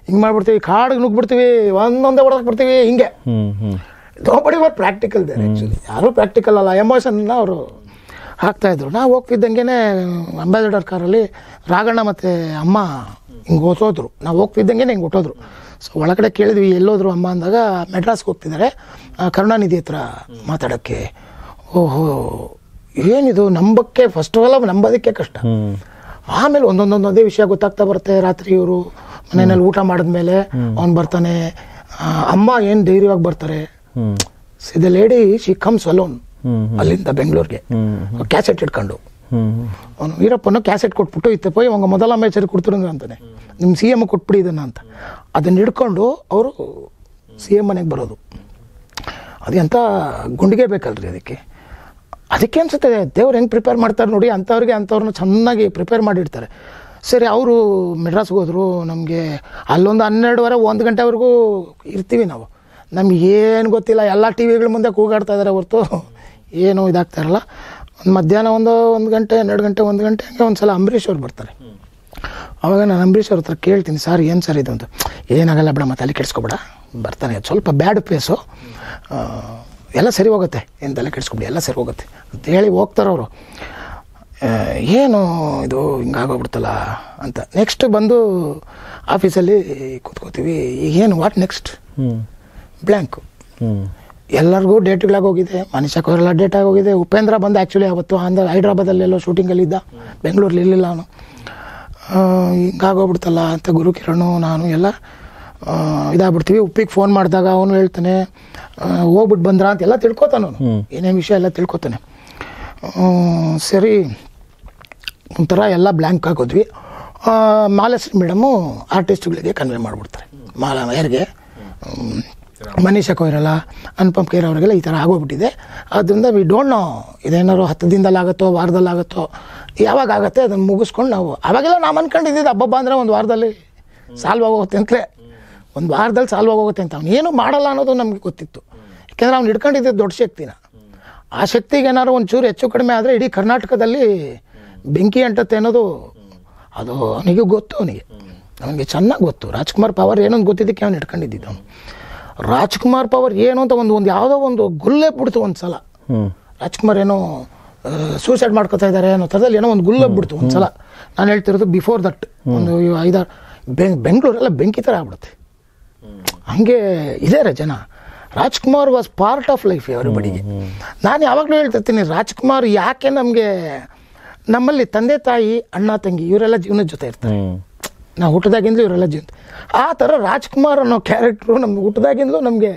ಹಿಂಗೆ ಮಾಡ್ಬಿಡ್ತೀವಿ ಕಾಡಿಗೆ ನುಗ್ಬಿಡ್ತೀವಿ ಒಂದೊಂದೇ ಹೊಡೆದಾಕ್ಬಿಡ್ತೀವಿ ಹಿಂಗೆ ನೋಬಡಿ ಬಟ್ ಪ್ರಾಕ್ಟಿಕಲ್ ಇದೆ ಆ್ಯಕ್ಚುಲಿ ಯಾರೂ ಪ್ರಾಕ್ಟಿಕಲ್ ಅಲ್ಲ ಎಮೋಷನ್ನ ಅವರು ಹಾಕ್ತಾಯಿದ್ರು ನಾವು ಹೋಗ್ತಿದ್ದಂಗೆ ಅಂಬಾಸಿಡರ್ ಕಾರಲ್ಲಿ ರಾಘಣ್ಣ ಮತ್ತು ಅಮ್ಮ ಹಿಂಗೆ ಓದೋದ್ರು ನಾವು ಹೋಗ್ತಿದ್ದಂಗೆ ಹಿಂಗೆ ಹೊಟ್ಟೋದ್ರು ಸೊ ಒಳಗಡೆ ಕೇಳಿದ್ವಿ ಎಲ್ಲೋದ್ರು ಅಮ್ಮ ಅಂದಾಗ ಮೆಡ್ರಾಸ್ಗೆ ಹೋಗ್ತಿದ್ದಾರೆ ಕರುಣಾನಿಧಿ ಹತ್ರ ಮಾತಾಡೋಕ್ಕೆ ಓಹೋ ಏನಿದು ನಂಬಕ್ಕೆ ಫಸ್ಟ್ ಆಫ್ ಆಲ್ ನಂಬೋದಕ್ಕೆ ಕಷ್ಟ ಆಮೇಲೆ ಒಂದೊಂದೊಂದೊಂದೇ ವಿಷಯ ಗೊತ್ತಾಗ್ತಾ ಬರುತ್ತೆ ರಾತ್ರಿ ಇವರು ಮನೆಯಲ್ಲಿ ಊಟ ಮಾಡಿದ್ಮೇಲೆ ಅವ್ನು ಬರ್ತಾನೆ ಅಮ್ಮ ಏನು ಧೈರ್ಯವಾಗಿ ಬರ್ತಾರೆ see lady she comes alone ಅಲ್ಲಿಂದ ಬೆಂಗಳೂರಿಗೆ ಕ್ಯಾಸೆಟ್ ಇಟ್ಕೊಂಡು ಅವನು ವೀರಪ್ಪನ ಕ್ಯಾಸೆಟ್ ಕೊಟ್ಬಿಟ್ಟು ಇತ್ತೆ ಪೋಯ್ ಅವಾಗ ಮೊದಲ ಮ್ಯಾಚಲ್ಲಿ ಕೊಡ್ತಿರಂದ್ರೆ ಅಂತಾನೆ ನಿಮ್ಮ ಸಿ ಎಮ್ ಕೊಟ್ಬಿಡಿ ಇದನ್ನು ಅಂತ ಅದನ್ನ ಹಿಡ್ಕೊಂಡು ಅವರು ಸಿ ಎಮ್ ಮನೆಗೆ ಬರೋದು ಅದಂಥ ಗುಂಡಿಗೆ ಬೇಕಲ್ರಿ ಅದಕ್ಕೆ ಅದಕ್ಕೆ ಅನಿಸುತ್ತೆ ದೇವ್ರು ಹೆಂಗೆ ಪ್ರಿಪೇರ್ ಮಾಡ್ತಾರೆ ನೋಡಿ ಅಂಥವ್ರಿಗೆ ಅಂಥವ್ರನ್ನ ಚೆನ್ನಾಗಿ ಪ್ರಿಪೇರ್ ಮಾಡಿರ್ತಾರೆ ಸರಿ ಅವರು ಮೆಡ್ರಾಸ್ಗೆ ಹೋದರು ನಮಗೆ ಅಲ್ಲೊಂದು ಹನ್ನೆರಡುವರೆ ಒಂದು ಗಂಟೆವರೆಗೂ ಇರ್ತೀವಿ ನಾವು ಏನು ಗೊತ್ತಿಲ್ಲ ಎಲ್ಲ ಟಿ ವಿಗಳ ಮುಂದೆ ಕೂಗಾಡ್ತಾ ಇದ್ದಾರೆ ಹೊರತು ಏನು ಇದಾಗ್ತಾ ಇರಲ್ಲ ಒಂದು ಮಧ್ಯಾಹ್ನ ಒಂದು ಒಂದು ಗಂಟೆ ಹನ್ನೆರಡು ಗಂಟೆ ಒಂದು ಗಂಟೆ ಹಂಗೆ ಒಂದು ಸಲ ಅಂಬರೀಷ್ ಅವ್ರು ಬರ್ತಾರೆ ಅವಾಗ ನಾನು ಅಂಬರೀಶ್ ಅವ್ರ ಹತ್ರ ಕೇಳ್ತೀನಿ ಸರ್ ಏನು ಸರ್ ಇದೊಂದು ಏನಾಗಲ್ಲ ಬಿಡ ಮತ್ತೆ ಅಲ್ಲಿ ಕೆಡ್ಸ್ಕೊಬೇಡ ಬರ್ತಾನೆ ಸ್ವಲ್ಪ ಬ್ಯಾಡ್ ಪ್ಲೇಸು ಎಲ್ಲ ಸರಿ ಹೋಗುತ್ತೆ ಏನು ತಲೆ ಎಲ್ಲ ಸರಿ ಹೋಗುತ್ತೆ ಅಂತ ಹೇಳಿ ಹೋಗ್ತಾರೆ ಅವರು ಏನು ಇದು ಹಿಂಗಾಗೋಗ್ಬಿಡ್ತಲ್ಲ ಅಂತ ನೆಕ್ಸ್ಟ್ ಬಂದು ಆಫೀಸಲ್ಲಿ ಕೂತ್ಕೋತೀವಿ ಏನು ವಾಟ್ ನೆಕ್ಸ್ಟ್ ಬ್ಲ್ಯಾಂಕು ಎಲ್ಲರಿಗೂ ಡೇಟ್ಗಳಾಗೋಗಿದೆ ಮನುಷ್ಯಕ್ಕೆ ಕೋರೆಲ್ಲ ಡೇಟ್ ಆಗೋಗಿದೆ ಉಪೇಂದ್ರ ಬಂದು ಆ್ಯಕ್ಚುಲಿ ಅವತ್ತು ಅಂದ ಹೈದ್ರಾಬಾದಲ್ಲೆಲ್ಲೋ ಶೂಟಿಂಗಲ್ಲಿದ್ದ ಬೆಂಗಳೂರಲ್ಲಿ ಇರಲಿಲ್ಲ ಅವನು ಹಿಂಗಾಗೋಗ್ಬಿಡ್ತಲ್ಲ ಅಂತ ಗುರು ನಾನು ಎಲ್ಲ ಇದಾಗ್ಬಿಡ್ತೀವಿ ಉಪ್ಪಿಗೆ ಫೋನ್ ಮಾಡಿದಾಗ ಅವನು ಹೇಳ್ತಾನೆ ಹೋಗ್ಬಿಟ್ಟು ಬಂದ್ರ ಅಂತೆಲ್ಲ ತಿಳ್ಕೊತಾನು ಏನೇನು ವಿಷಯ ಎಲ್ಲ ತಿಳ್ಕೊತಾನೆ ಸರಿ ಒಂಥರ ಎಲ್ಲ ಬ್ಲ್ಯಾಂಕ್ ಹಾಕಿದ್ವಿ ಮಾಲಸ್ರಿ ಮೇಡಮು ಆರ್ಟಿಸ್ಟ್ಗಳಿಗೆ ಕನ್ವೆ ಮಾಡಿಬಿಡ್ತಾರೆ ಮಾಲ ಯಾರಿಗೆ ಮನೀಷ ಕೋಯಿರಲ್ಲ ಅನುಪಮ್ ಕೇರ್ ಅವರಿಗೆಲ್ಲ ಈ ಥರ ಆಗೋಗ್ಬಿಟ್ಟಿದೆ ಆದ್ದರಿಂದ ವಿ ಡೋಂಟ್ ನೋ ಇದೇನಾರು ಹತ್ತು ವಾರದಲ್ಲಿ ಆಗುತ್ತೋ ಯಾವಾಗ ಆಗುತ್ತೆ ಅದನ್ನು ಮುಗಿಸ್ಕೊಂಡು ನಾವು ಅವಾಗೆಲ್ಲ ನಾವು ಅಂದ್ಕೊಂಡಿದ್ದು ಹಬ್ಬಬ್ಬ ಅಂದರೆ ಒಂದು ವಾರದಲ್ಲಿ ಸಾಲ್ವ್ ಆಗೋಗುತ್ತೆ ಅಂತಲೇ ಒಂದು ವಾರದಲ್ಲಿ ಸಾಲ್ವ್ ಆಗೋಗುತ್ತೆ ಅಂತ ಅವ್ನು ಏನು ಮಾಡಲ್ಲ ಅನ್ನೋದು ನಮಗೆ ಗೊತ್ತಿತ್ತು ಯಾಕೆಂದರೆ ಅವ್ನು ಹಿಡ್ಕೊಂಡಿದ್ದ ದೊಡ್ಡ ಶಕ್ತಿನ ಆ ಶಕ್ತಿಗೆ ಏನಾದ್ರು ಒಂಚೂರು ಹೆಚ್ಚು ಕಡಿಮೆ ಆದರೆ ಇಡೀ ಕರ್ನಾಟಕದಲ್ಲಿ ಬೆಂಕಿ ಅಂಟತ್ತೆ ಅನ್ನೋದು ಅದು ಅವನಿಗೆ ಗೊತ್ತು ಅವನಿಗೆ ಅವನಿಗೆ ಚೆನ್ನಾಗಿ ಗೊತ್ತು ರಾಜ್ಕುಮಾರ್ ಪವರ್ ಏನೋ ಗೊತ್ತಿದ್ದಕ್ಕೆ ಅವನು ಹಿಡ್ಕೊಂಡಿದ್ದಿದ್ದು ಅವನು ರಾಜ್ಕುಮಾರ್ ಪವರ್ ಏನು ಅಂತ ಒಂದು ಒಂದು ಯಾವುದೋ ಒಂದು ಗುಲ್ಲೆ ಬಿಡ್ತು ಒಂದು ಸಲ ರಾಜ್ಕುಮಾರ್ ಏನೋ ಸೂಸೈಡ್ ಮಾಡ್ಕೋತಾ ಇದ್ದಾರೆ ಅನ್ನೋ ಥರದಲ್ಲಿ ಏನೋ ಒಂದು ಗುಲ್ಲೆ ಬಿಡ್ತು ಒಂದು ಸಲ ನಾನು ಹೇಳ್ತಿರೋದು ಬಿಫೋರ್ ದಟ್ ಒಂದು ಐದಾರು ಬೆಂಗ್ ಬೆಂಗಳೂರೆಲ್ಲ ಬೆಂಕಿ ಥರ ಆಗ್ಬಿಡುತ್ತೆ ಹಂಗೆ ಇದಾರೆ ಜನ Rajkumar was part of life ಬಡಿಗೆ ನಾನು ಯಾವಾಗಲೂ ಹೇಳ್ತಿರ್ತೀನಿ ರಾಜ್ಕುಮಾರ್ ಯಾಕೆ ನಮಗೆ ನಮ್ಮಲ್ಲಿ ತಂದೆ ತಾಯಿ ಅಣ್ಣ ತಂಗಿ ಇವರೆಲ್ಲ ಜೀವನದ ಜೊತೆ ಇರ್ತಾರೆ ನಾವು ಊಟದಾಗಿಂದಲೂ ಇವರೆಲ್ಲ ಜೀವನ ಆ ಥರ ರಾಜ್ಕುಮಾರ್ ಅನ್ನೋ ಕ್ಯಾರೆಕ್ಟ್ರು ನಮ್ಗೆ ಊಟದಾಗಿಂದಲೂ ನಮಗೆ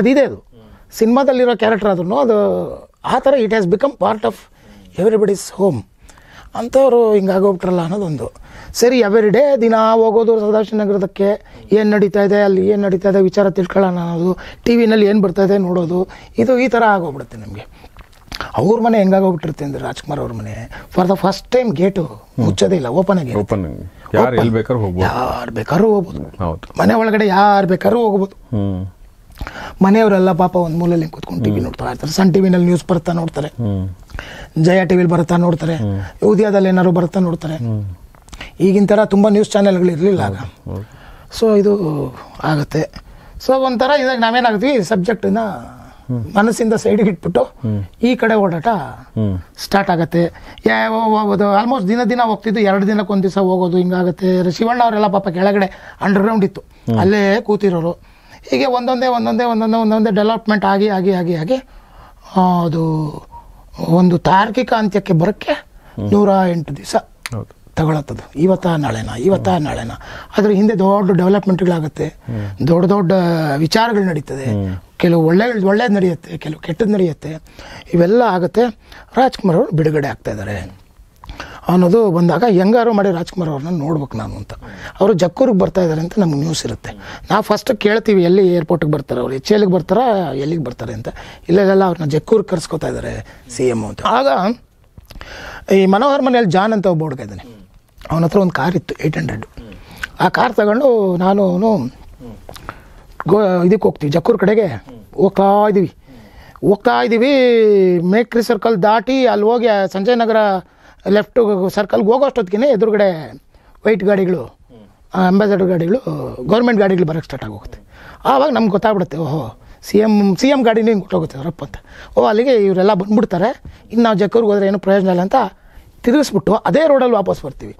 ಅದಿದೆ ಅದು ಸಿನಿಮಾದಲ್ಲಿರೋ ಕ್ಯಾರೆಕ್ಟರ್ ಆದ್ರೂ ಅದು ಆ ಥರ it has become part of everybody's home ಅಂಥವ್ರು ಹಿಂಗಾಗೋಗ್ಬಿಟ್ರಲ್ಲ ಅನ್ನೋದೊಂದು ಸರಿ ಎವ್ರಿ ಡೇ ದಿನ ಹೋಗೋದು ನಗರದಕ್ಕೆ ಏನು ನಡೀತಾ ಇದೆ ಅಲ್ಲಿ ಏನು ನಡೀತಾ ಇದೆ ವಿಚಾರ ತಿಳ್ಕೊಳ್ಳೋಣ ಅನ್ನೋದು ಟಿ ವಿನಲ್ಲಿ ಏನು ಬರ್ತಾ ಇದೆ ನೋಡೋದು ಇದು ಈ ಥರ ಆಗೋಗ್ಬಿಡುತ್ತೆ ನಮಗೆ ಅವ್ರ ಮನೆ ಹೆಂಗಾಗೋಗ್ಬಿಟ್ಟಿರುತ್ತೆ ಅಂದ್ರೆ ರಾಜ್ಕುಮಾರ್ ಅವ್ರ ಮನೆ for the first time gate ಮುಚ್ಚೋದೇ ಇಲ್ಲ ಓಪನ್ ಆಗಿ ಓಪನ್ ಯಾರು ಬೇಕಾದ್ರೂ ಹೋಗ್ಬೋದು ಮನೆ ಒಳಗಡೆ ಯಾರು ಬೇಕಾದ್ರೂ ಹೋಗ್ಬೋದು ಮನೆಯವರೆಲ್ಲ ಪಾಪ ಒಂದು ಮೂಲೆಯಲ್ಲಿ ಕೂತ್ಕೊಂಡು ಟಿವಿ ನೋಡ್ತಾ ಇರ್ತಾರೆ ಸನ್ ಟಿವಿನಲ್ಲಿ ನ್ಯೂಸ್ ಬರ್ತಾ ನೋಡ್ತಾರೆ ಜಯ ಟಿವಿಲಿ ಬರ್ತಾ ನೋಡ್ತಾರೆ ಉದಯದಲ್ಲಿ ಏನಾದ್ರು ಬರ್ತಾ ನೋಡ್ತಾರೆ ಈಗಿನ ಥರ ತುಂಬ ನ್ಯೂಸ್ ಚಾನೆಲ್ಗಳು ಇರಲಿಲ್ಲ ಆಗ ಸೊ ಇದು ಆಗುತ್ತೆ ಸೊ ಒಂಥರ ಇದಾಗ ನಾವೇನಾಗ್ತೀವಿ ಸಬ್ಜೆಕ್ಟನ್ನ ಮನಸ್ಸಿಂದ ಸೈಡಿಗೆ ಇಟ್ಬಿಟ್ಟು ಈ ಕಡೆ ಓಡಾಟ ಸ್ಟಾರ್ಟ್ ಆಗುತ್ತೆ ಅದು ಆಲ್ಮೋಸ್ಟ್ ದಿನ ದಿನ ಹೋಗ್ತಿದ್ದು ಎರಡು ದಿನಕ್ಕೊಂದು ದಿವಸ ಹೋಗೋದು ಹಿಂಗಾಗುತ್ತೆ ಶಿವಣ್ಣ ಅವರೆಲ್ಲ ಪಾಪ ಕೆಳಗಡೆ ಅಂಡರ್ಗ್ರೌಂಡ್ ಇತ್ತು ಅಲ್ಲೇ ಕೂತಿರೋರು ಹೀಗೆ ಒಂದೊಂದೇ ಒಂದೊಂದೇ ಒಂದೊಂದೇ ಒಂದೊಂದೇ ಡೆವಲಪ್ಮೆಂಟ್ ಆಗಿ ಆಗಿ ಆಗಿ ಆಗಿ ಅದು ಒಂದು ತಾರ್ಕಿಕ ಅಂತ್ಯಕ್ಕೆ ಬರೋಕ್ಕೆ ನೂರ ಎಂಟು ದಿವಸ ತಗೊಳತ್ತದು ಇವತ್ತ ನಾಳೆನ ಇವತ್ತ ನಾಳೆನ ಅದ್ರ ಹಿಂದೆ ದೊಡ್ಡ ಡೆವಲಪ್ಮೆಂಟ್ಗಳಾಗುತ್ತೆ ದೊಡ್ಡ ದೊಡ್ಡ ವಿಚಾರಗಳು ನಡೀತದೆ ಕೆಲವು ಒಳ್ಳೆ ಒಳ್ಳೇದು ನಡೆಯುತ್ತೆ ಕೆಲವು ಕೆಟ್ಟದ್ದು ನಡೆಯುತ್ತೆ ಇವೆಲ್ಲ ಆಗುತ್ತೆ ರಾಜ್ಕುಮಾರ್ ಅವರು ಬಿಡುಗಡೆ ಆಗ್ತಾ ಇದ್ದಾರೆ ಅನ್ನೋದು ಬಂದಾಗ ಹೆಂಗಾರು ಮಾಡಿ ರಾಜ್ಕುಮಾರ್ ಅವ್ರನ್ನ ನೋಡ್ಬೇಕು ನಾನು ಅಂತ ಅವರು ಜಕ್ಕೂರಿಗೆ ಬರ್ತಾ ಇದ್ದಾರೆ ಅಂತ ನಮ್ಗೆ ನ್ಯೂಸ್ ಇರುತ್ತೆ ನಾವು ಫಸ್ಟ್ ಕೇಳ್ತೀವಿ ಎಲ್ಲಿ ಏರ್ಪೋರ್ಟ್ಗೆ ಬರ್ತಾರೆ ಅವ್ರು ಎಚ್ ಎಲ್ಲಿಗೆ ಬರ್ತಾರಾ ಎಲ್ಲಿಗೆ ಬರ್ತಾರೆ ಅಂತ ಇಲ್ಲೆಲ್ಲ ಅವ್ರನ್ನ ಜಕ್ಕೂರಿಗೆ ಕರ್ಸ್ಕೊತಾ ಇದ್ದಾರೆ ಸಿ ಎಮ್ ಅಂತ ಆಗ ಈ ಮನೋಹರ್ ಮನೆಯಲ್ಲಿ ಜಾನ್ ಅಂತ ಒಬ್ಬ ಹುಡುಗ ಇದ್ದಾನೆ ಅವನ ಹತ್ರ ಒಂದು ಕಾರ್ ಇತ್ತು ಏಯ್ಟ್ ಹಂಡ್ರೆಡ್ ಆ ಕಾರ್ ತಗೊಂಡು ನಾನು ಗೋ ಇದಕ್ಕೆ ಹೋಗ್ತೀವಿ ಜಕ್ಕೂರು ಕಡೆಗೆ ಹೋಗ್ತಾ ಇದ್ದೀವಿ ಹೋಗ್ತಾ ಇದ್ದೀವಿ ಮೇಕ್ರಿ ಸರ್ಕಲ್ ದಾಟಿ ಅಲ್ಲಿ ಹೋಗಿ ಸಂಜಯ್ ನಗರ ಲೆಫ್ಟ್ ಸರ್ಕಲ್ಗೆ ಹೋಗೋ ಅಷ್ಟೊತ್ತಿಗೆ ಎದುರುಗಡೆ ವೈಟ್ ಗಾಡಿಗಳು ಅಂಬಾಸಡರ್ ಗಾಡಿಗಳು ಗೌರ್ಮೆಂಟ್ ಗಾಡಿಗಳು ಬರೋಕ್ಕೆ ಸ್ಟಾರ್ಟ್ ಆಗೋಗುತ್ತೆ ಆವಾಗ ನಮ್ಗೆ ಗೊತ್ತಾಗ್ಬಿಡುತ್ತೆ ಓಹೋ ಸಿ ಎಮ್ ಸಿ ಎಮ್ ಗಾಡಿನೇ ಹಿಂಗೆ ಹೊಟ್ಟೋಗುತ್ತೆ ಅಂತ ಓ ಅಲ್ಲಿಗೆ ಇವರೆಲ್ಲ ಬಂದ್ಬಿಡ್ತಾರೆ ಇನ್ನು ನಾವು ಜಕ್ಕೂರಿಗೆ ಹೋದ್ರೆ ಏನು ಪ್ರಯೋಜನ ಇಲ್ಲ ಅಂತ ತಿರುಗಿಸ್ಬಿಟ್ಟು ಅದೇ ರೋಡಲ್ಲಿ ವಾಪಸ್ ಬರ್ತೀವಿ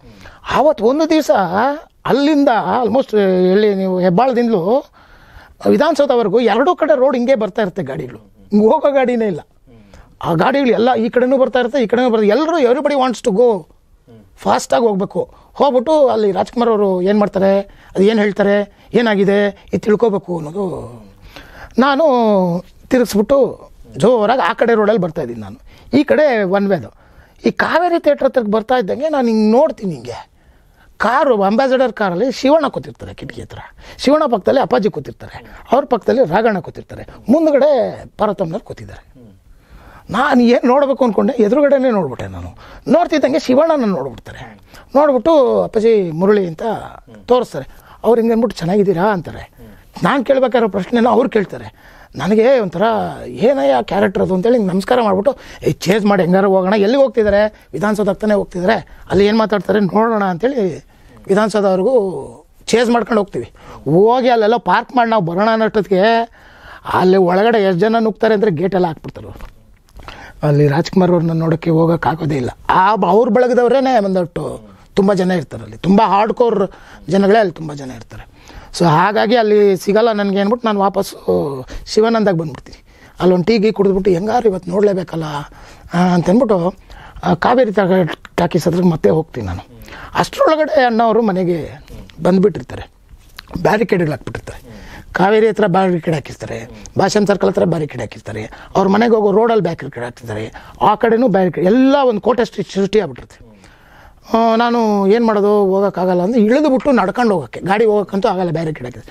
ಆವತ್ತು ಒಂದು ದಿವಸ ಅಲ್ಲಿಂದ ಆಲ್ಮೋಸ್ಟ್ ಎಲ್ಲಿ ನೀವು ಹೆಬ್ಬಾಳದಿಂದಲೂ ವಿಧಾನಸೌಧವರೆಗೂ ಎರಡೂ ಕಡೆ ರೋಡ್ ಹಿಂಗೆ ಬರ್ತಾ ಇರುತ್ತೆ ಗಾಡಿಗಳು ಹಿಂಗೆ ಹೋಗೋ ಗಾಡಿನೇ ಇಲ್ಲ ಆ ಗಾಡಿಗಳು ಎಲ್ಲ ಈ ಕಡೆನೂ ಬರ್ತಾ ಇರುತ್ತೆ ಈ ಕಡೆನೂ ಬರ್ತಾರೆ ಎಲ್ಲರೂ ಎವ್ರಿಬಡಿ ವಾಂಟ್ಸ್ ಟು ಗೋ ಫಾಸ್ಟಾಗಿ ಹೋಗಬೇಕು ಹೋಗ್ಬಿಟ್ಟು ಅಲ್ಲಿ ರಾಜ್ಕುಮಾರ್ ಅವರು ಏನು ಮಾಡ್ತಾರೆ ಅದು ಏನು ಹೇಳ್ತಾರೆ ಏನಾಗಿದೆ ಇದು ತಿಳ್ಕೊಬೇಕು ಅನ್ನೋದು ನಾನು ತಿರುಗಿಸ್ಬಿಟ್ಟು ಜೋರಾಗಿ ಆ ಕಡೆ ರೋಡಲ್ಲಿ ಬರ್ತಾಯಿದ್ದೀನಿ ನಾನು ಈ ಕಡೆ ಒನ್ ವೇದು ಈ ಕಾವೇರಿ ಥಿಯೇಟ್ರ್ ಹತ್ರಕ್ಕೆ ಬರ್ತಾ ಇದ್ದಂಗೆ ನಾನು ಹಿಂಗೆ ನೋಡ್ತೀನಿ ಹಿಂಗೆ ಕಾರು ಅಂಬಾಸಿಡರ್ ಕಾರಲ್ಲಿ ಶಿವಣ್ಣ ಕೂತಿರ್ತಾರೆ ಕಿಟಕಿ ಹತ್ರ ಶಿವಣ್ಣ ಪಕ್ಕದಲ್ಲಿ ಅಪ್ಪಾಜಿ ಕೂತಿರ್ತಾರೆ ಅವ್ರ ಪಕ್ಕದಲ್ಲಿ ರಾಗಣ್ಣ ಕೂತಿರ್ತಾರೆ ಮುಂದ್ಗಡೆ ಪಾರ್ವತಮ್ಮನವ್ರು ಕೂತಿದ್ದಾರೆ ನಾನು ಏನು ನೋಡಬೇಕು ಅಂದ್ಕೊಂಡೆ ಎದುರುಗಡೆನೇ ನೋಡ್ಬಿಟ್ಟೆ ನಾನು ನೋಡ್ತಿದ್ದಂಗೆ ಶಿವಣ್ಣನ ನೋಡ್ಬಿಡ್ತಾರೆ ನೋಡ್ಬಿಟ್ಟು ಅಪ್ಪಾಜಿ ಮುರಳಿ ಅಂತ ತೋರಿಸ್ತಾರೆ ಅವ್ರು ಹಿಂಗೆ ಅಂದ್ಬಿಟ್ಟು ಚೆನ್ನಾಗಿದ್ದೀರಾ ಅಂತಾರೆ ನಾನು ಕೇಳಬೇಕಾಗಿರೋ ಪ್ರಶ್ನೆನ ಅವ್ರು ಕೇಳ್ತಾರೆ ನನಗೆ ಒಂಥರ ಏನಯ್ಯ ಕ್ಯಾರೆಕ್ಟರ್ ಅದು ಅಂತೇಳಿ ನಮಸ್ಕಾರ ಮಾಡಿಬಿಟ್ಟು ಚೇಂಜ್ ಮಾಡಿ ಹೆಂಗಾರು ಹೋಗೋಣ ಎಲ್ಲಿಗೆ ಹೋಗ್ತಿದ್ದಾರೆ ವಿಧಾನಸೌಧ ಹಾಕ್ತಾನೆ ಹೋಗ್ತಿದ್ದಾರೆ ಅಲ್ಲಿ ಏನು ಮಾತಾಡ್ತಾರೆ ನೋಡೋಣ ಅಂತೇಳಿ ವಿಧಾನಸೌಧವರೆಗೂ ಚೇಸ್ ಮಾಡ್ಕೊಂಡು ಹೋಗ್ತೀವಿ ಹೋಗಿ ಅಲ್ಲೆಲ್ಲ ಪಾರ್ಕ್ ಮಾಡಿ ನಾವು ಬರೋಣ ಅನ್ನೋಷ್ಟೊತ್ತಿಗೆ ಅಲ್ಲಿ ಒಳಗಡೆ ಎಷ್ಟು ಜನ ನುಗ್ತಾರೆ ಅಂದರೆ ಗೇಟೆಲ್ಲ ಹಾಕ್ಬಿಡ್ತಾರೆ ಅವರು ಅಲ್ಲಿ ರಾಜ್ಕುಮಾರ್ ಅವ್ರನ್ನ ನೋಡೋಕ್ಕೆ ಹೋಗೋಕ್ಕಾಗೋದೇ ಇಲ್ಲ ಆ ಅವ್ರ ಬಳಗದವ್ರೇ ಒಂದಷ್ಟು ತುಂಬ ಜನ ಇರ್ತಾರೆ ಅಲ್ಲಿ ತುಂಬ ಹಾರ್ಡ್ಕೋರ್ ಜನಗಳೇ ಅಲ್ಲಿ ತುಂಬ ಜನ ಇರ್ತಾರೆ ಸೊ ಹಾಗಾಗಿ ಅಲ್ಲಿ ಸಿಗಲ್ಲ ನನಗೆ ಅಂದ್ಬಿಟ್ಟು ನಾನು ವಾಪಸ್ಸು ಶಿವಾನಂದಾಗ ಬಂದ್ಬಿಡ್ತೀನಿ ಅಲ್ಲೊಂದು ಟೀ ಗೀ ಕುಡಿದ್ಬಿಟ್ಟು ಹೆಂಗಾರು ಇವತ್ತು ನೋಡಲೇಬೇಕಲ್ಲ ಅಂತಂದ್ಬಿಟ್ಟು ಕಾವೇರಿ ಟಾಕೀಸ್ ಹತ್ರಕ್ಕೆ ಮತ್ತೆ ಹೋಗ್ತೀನಿ ನಾನು ಅಷ್ಟರೊಳಗಡೆ ಅಣ್ಣವರು ಮನೆಗೆ ಬಂದುಬಿಟ್ಟಿರ್ತಾರೆ ಬ್ಯಾರಿಕೇಡ್ಗಳು ಹಾಕ್ಬಿಟ್ಟಿರ್ತಾರೆ ಕಾವೇರಿ ಹತ್ರ ಬ್ಯಾರಿಕೇಡ್ ಹಾಕಿಸ್ತಾರೆ ಭಾಷನ್ ಸರ್ಕಲ್ ಹತ್ರ ಬ್ಯಾರಿಕೇಡ್ ಹಾಕಿರ್ತಾರೆ ಅವ್ರ ಮನೆಗೆ ಹೋಗೋ ರೋಡಲ್ಲಿ ಬ್ಯಾರಿಕೇಡ್ ಹಾಕ್ತಿದ್ದಾರೆ ಆ ಕಡೆನೂ ಬ್ಯಾರಿಕೇಡ್ ಎಲ್ಲ ಒಂದು ಕೋಟೆ ಸೃಷ್ಟಿ ಆಗ್ಬಿಟ್ಟಿರ್ತೀವಿ ನಾನು ಏನು ಮಾಡೋದು ಹೋಗೋಕ್ಕಾಗಲ್ಲ ಅಂದರೆ ಇಳಿದುಬಿಟ್ಟು ನಡ್ಕೊಂಡು ಹೋಗೋಕ್ಕೆ ಗಾಡಿ ಹೋಗೋಕ್ಕಂತೂ ಆಗಲ್ಲ ಬೇರೆ ಕಿಡಕ್ಕೆ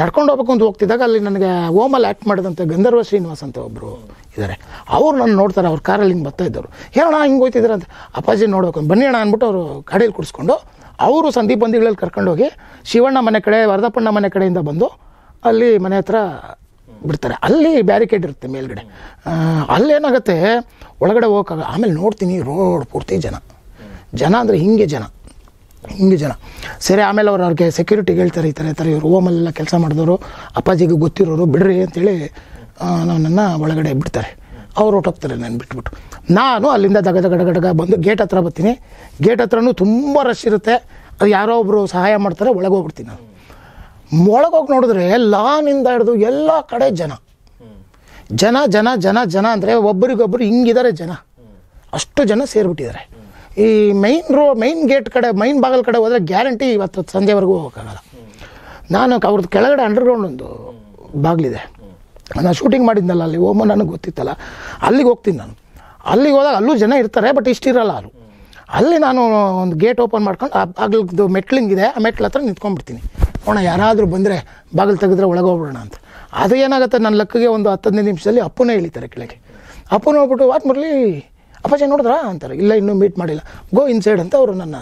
ನಡ್ಕೊಂಡು ಹೋಗ್ಬೇಕು ಅಂತ ಹೋಗ್ತಿದ್ದಾಗ ಅಲ್ಲಿ ನನಗೆ ಓಮಲ್ಲಿ ಆ್ಯಕ್ಟ್ ಮಾಡಿದಂಥ ಗಂಧರ್ವ ಶ್ರೀನಿವಾಸ್ ಅಂತ ಒಬ್ಬರು ಇದ್ದಾರೆ ಅವ್ರು ನಾನು ನೋಡ್ತಾರೆ ಅವ್ರ ಕಾರಲ್ಲಿ ಹಿಂಗೆ ಬರ್ತಾ ಇದ್ದರು ಹೇಳೋಣ ಹಿಂಗೆ ಹೋಗ್ತಿದ್ದಾರೆ ಅಂತ ಅಪ್ಪಾಜಿ ನೋಡ್ಬೇಕು ಬನ್ನಿ ಅಣ್ಣ ಅಂದ್ಬಿಟ್ಟು ಅವರು ಗಾಡಿಯಲ್ಲಿ ಕುಡಿಸ್ಕೊಂಡು ಅವರು ಸಂದೀಪ್ ಬಂದಿಗಳಲ್ಲಿ ಕರ್ಕೊಂಡೋಗಿ ಶಿವಣ್ಣ ಮನೆ ಕಡೆ ವರದಪ್ಪಣ್ಣ ಮನೆ ಕಡೆಯಿಂದ ಬಂದು ಅಲ್ಲಿ ಮನೆ ಹತ್ರ ಬಿಡ್ತಾರೆ ಅಲ್ಲಿ ಬ್ಯಾರಿಕೇಡ್ ಇರುತ್ತೆ ಮೇಲ್ಗಡೆ ಅಲ್ಲೇನಾಗುತ್ತೆ ಒಳಗಡೆ ಹೋಗೋಕ್ಕಾಗ ಆಮೇಲೆ ನೋಡ್ತೀನಿ ರೋಡ್ ಪೂರ್ತಿ ಜನ ಜನ ಅಂದರೆ ಹಿಂಗೆ ಜನ ಹಿಂಗೆ ಜನ ಸರಿ ಆಮೇಲೆ ಅವ್ರು ಅವ್ರಿಗೆ ಸೆಕ್ಯೂರಿಟಿಗೆ ಹೇಳ್ತಾರೆ ಈ ಥರ ಈ ಥರ ಇವರು ಓಮಲ್ಲೆಲ್ಲ ಕೆಲಸ ಮಾಡಿದವರು ಅಪ್ಪಾಜಿಗೆ ಗೊತ್ತಿರೋರು ಬಿಡ್ರಿ ಅಂತೇಳಿ ನನ್ನನ್ನು ಒಳಗಡೆ ಬಿಡ್ತಾರೆ ಅವ್ರು ಹೊಟ್ಟೋಗ್ತಾರೆ ನಾನು ಬಿಟ್ಬಿಟ್ಟು ನಾನು ಅಲ್ಲಿಂದ ದಗ ದಗ ಬಂದು ಗೇಟ್ ಹತ್ರ ಬರ್ತೀನಿ ಗೇಟ್ ಹತ್ರನೂ ತುಂಬ ರಶ್ ಇರುತ್ತೆ ಅದು ಯಾರೋ ಒಬ್ಬರು ಸಹಾಯ ಮಾಡ್ತಾರೆ ಒಳಗೆ ಹೋಗ್ಬಿಡ್ತೀನಿ ನಾನು ಒಳಗೋಗಿ ನೋಡಿದ್ರೆ ಲಾನಿಂದ ಹಿಡಿದು ಎಲ್ಲ ಕಡೆ ಜನ ಜನ ಜನ ಜನ ಜನ ಅಂದರೆ ಒಬ್ಬರಿಗೊಬ್ಬರು ಹಿಂಗಿದ್ದಾರೆ ಜನ ಅಷ್ಟು ಜನ ಸೇರಿಬಿಟ್ಟಿದ್ದಾರೆ ಈ ಮೈನ್ ರೋ ಮೈನ್ ಗೇಟ್ ಕಡೆ ಮೈನ್ ಬಾಗಲ್ ಕಡೆ ಹೋದರೆ ಗ್ಯಾರಂಟಿ ಇವತ್ತು ಸಂಜೆವರೆಗೂ ಹೋಗೋಕ್ಕಾಗಲ್ಲ ನಾನು ಅವ್ರದ್ದು ಕೆಳಗಡೆ ಅಂಡರ್ಗ್ರೌಂಡ್ ಒಂದು ಬಾಗಿಲಿದೆ ನಾನು ಶೂಟಿಂಗ್ ಮಾಡಿದ್ನಲ್ಲ ಅಲ್ಲಿ ಓಮ ನನಗೆ ಗೊತ್ತಿತ್ತಲ್ಲ ಅಲ್ಲಿಗೆ ಹೋಗ್ತೀನಿ ನಾನು ಅಲ್ಲಿಗೆ ಹೋದಾಗ ಅಲ್ಲೂ ಜನ ಇರ್ತಾರೆ ಬಟ್ ಇಷ್ಟಿರಲ್ಲ ಅವರು ಅಲ್ಲಿ ನಾನು ಒಂದು ಗೇಟ್ ಓಪನ್ ಮಾಡ್ಕೊಂಡು ಆ ಬಾಗಿಲ್ದು ಇದೆ ಆ ಮೆಟ್ಲ ಹತ್ರ ನಿಂತ್ಕೊಂಡ್ಬಿಡ್ತೀನಿ ಅವಣ ಯಾರಾದರೂ ಬಂದರೆ ಬಾಗಿಲು ತೆಗೆದ್ರೆ ಒಳಗೆ ಹೋಗ್ಬಿಡೋಣ ಅಂತ ಅದು ಏನಾಗುತ್ತೆ ನನ್ನ ಲಕ್ಕಿಗೆ ಒಂದು ಹದಿನೈದು ನಿಮಿಷದಲ್ಲಿ ಅಪ್ಪನೇ ಇಳಿತಾರೆ ಕೆಳಗೆ ಅಪ್ಪನ ಹೋಗ್ಬಿಟ್ಟು ವಾಟ್ ಮರಲಿ ಅಪ್ಪಾಜಿ ನೋಡಿದ್ರಾ ಅಂತಾರೆ ಇಲ್ಲ ಇನ್ನೂ ಮೀಟ್ ಮಾಡಿಲ್ಲ ಗೋ ಇನ್ಸೈಡ್ ಅಂತ ಅವರು ನನ್ನ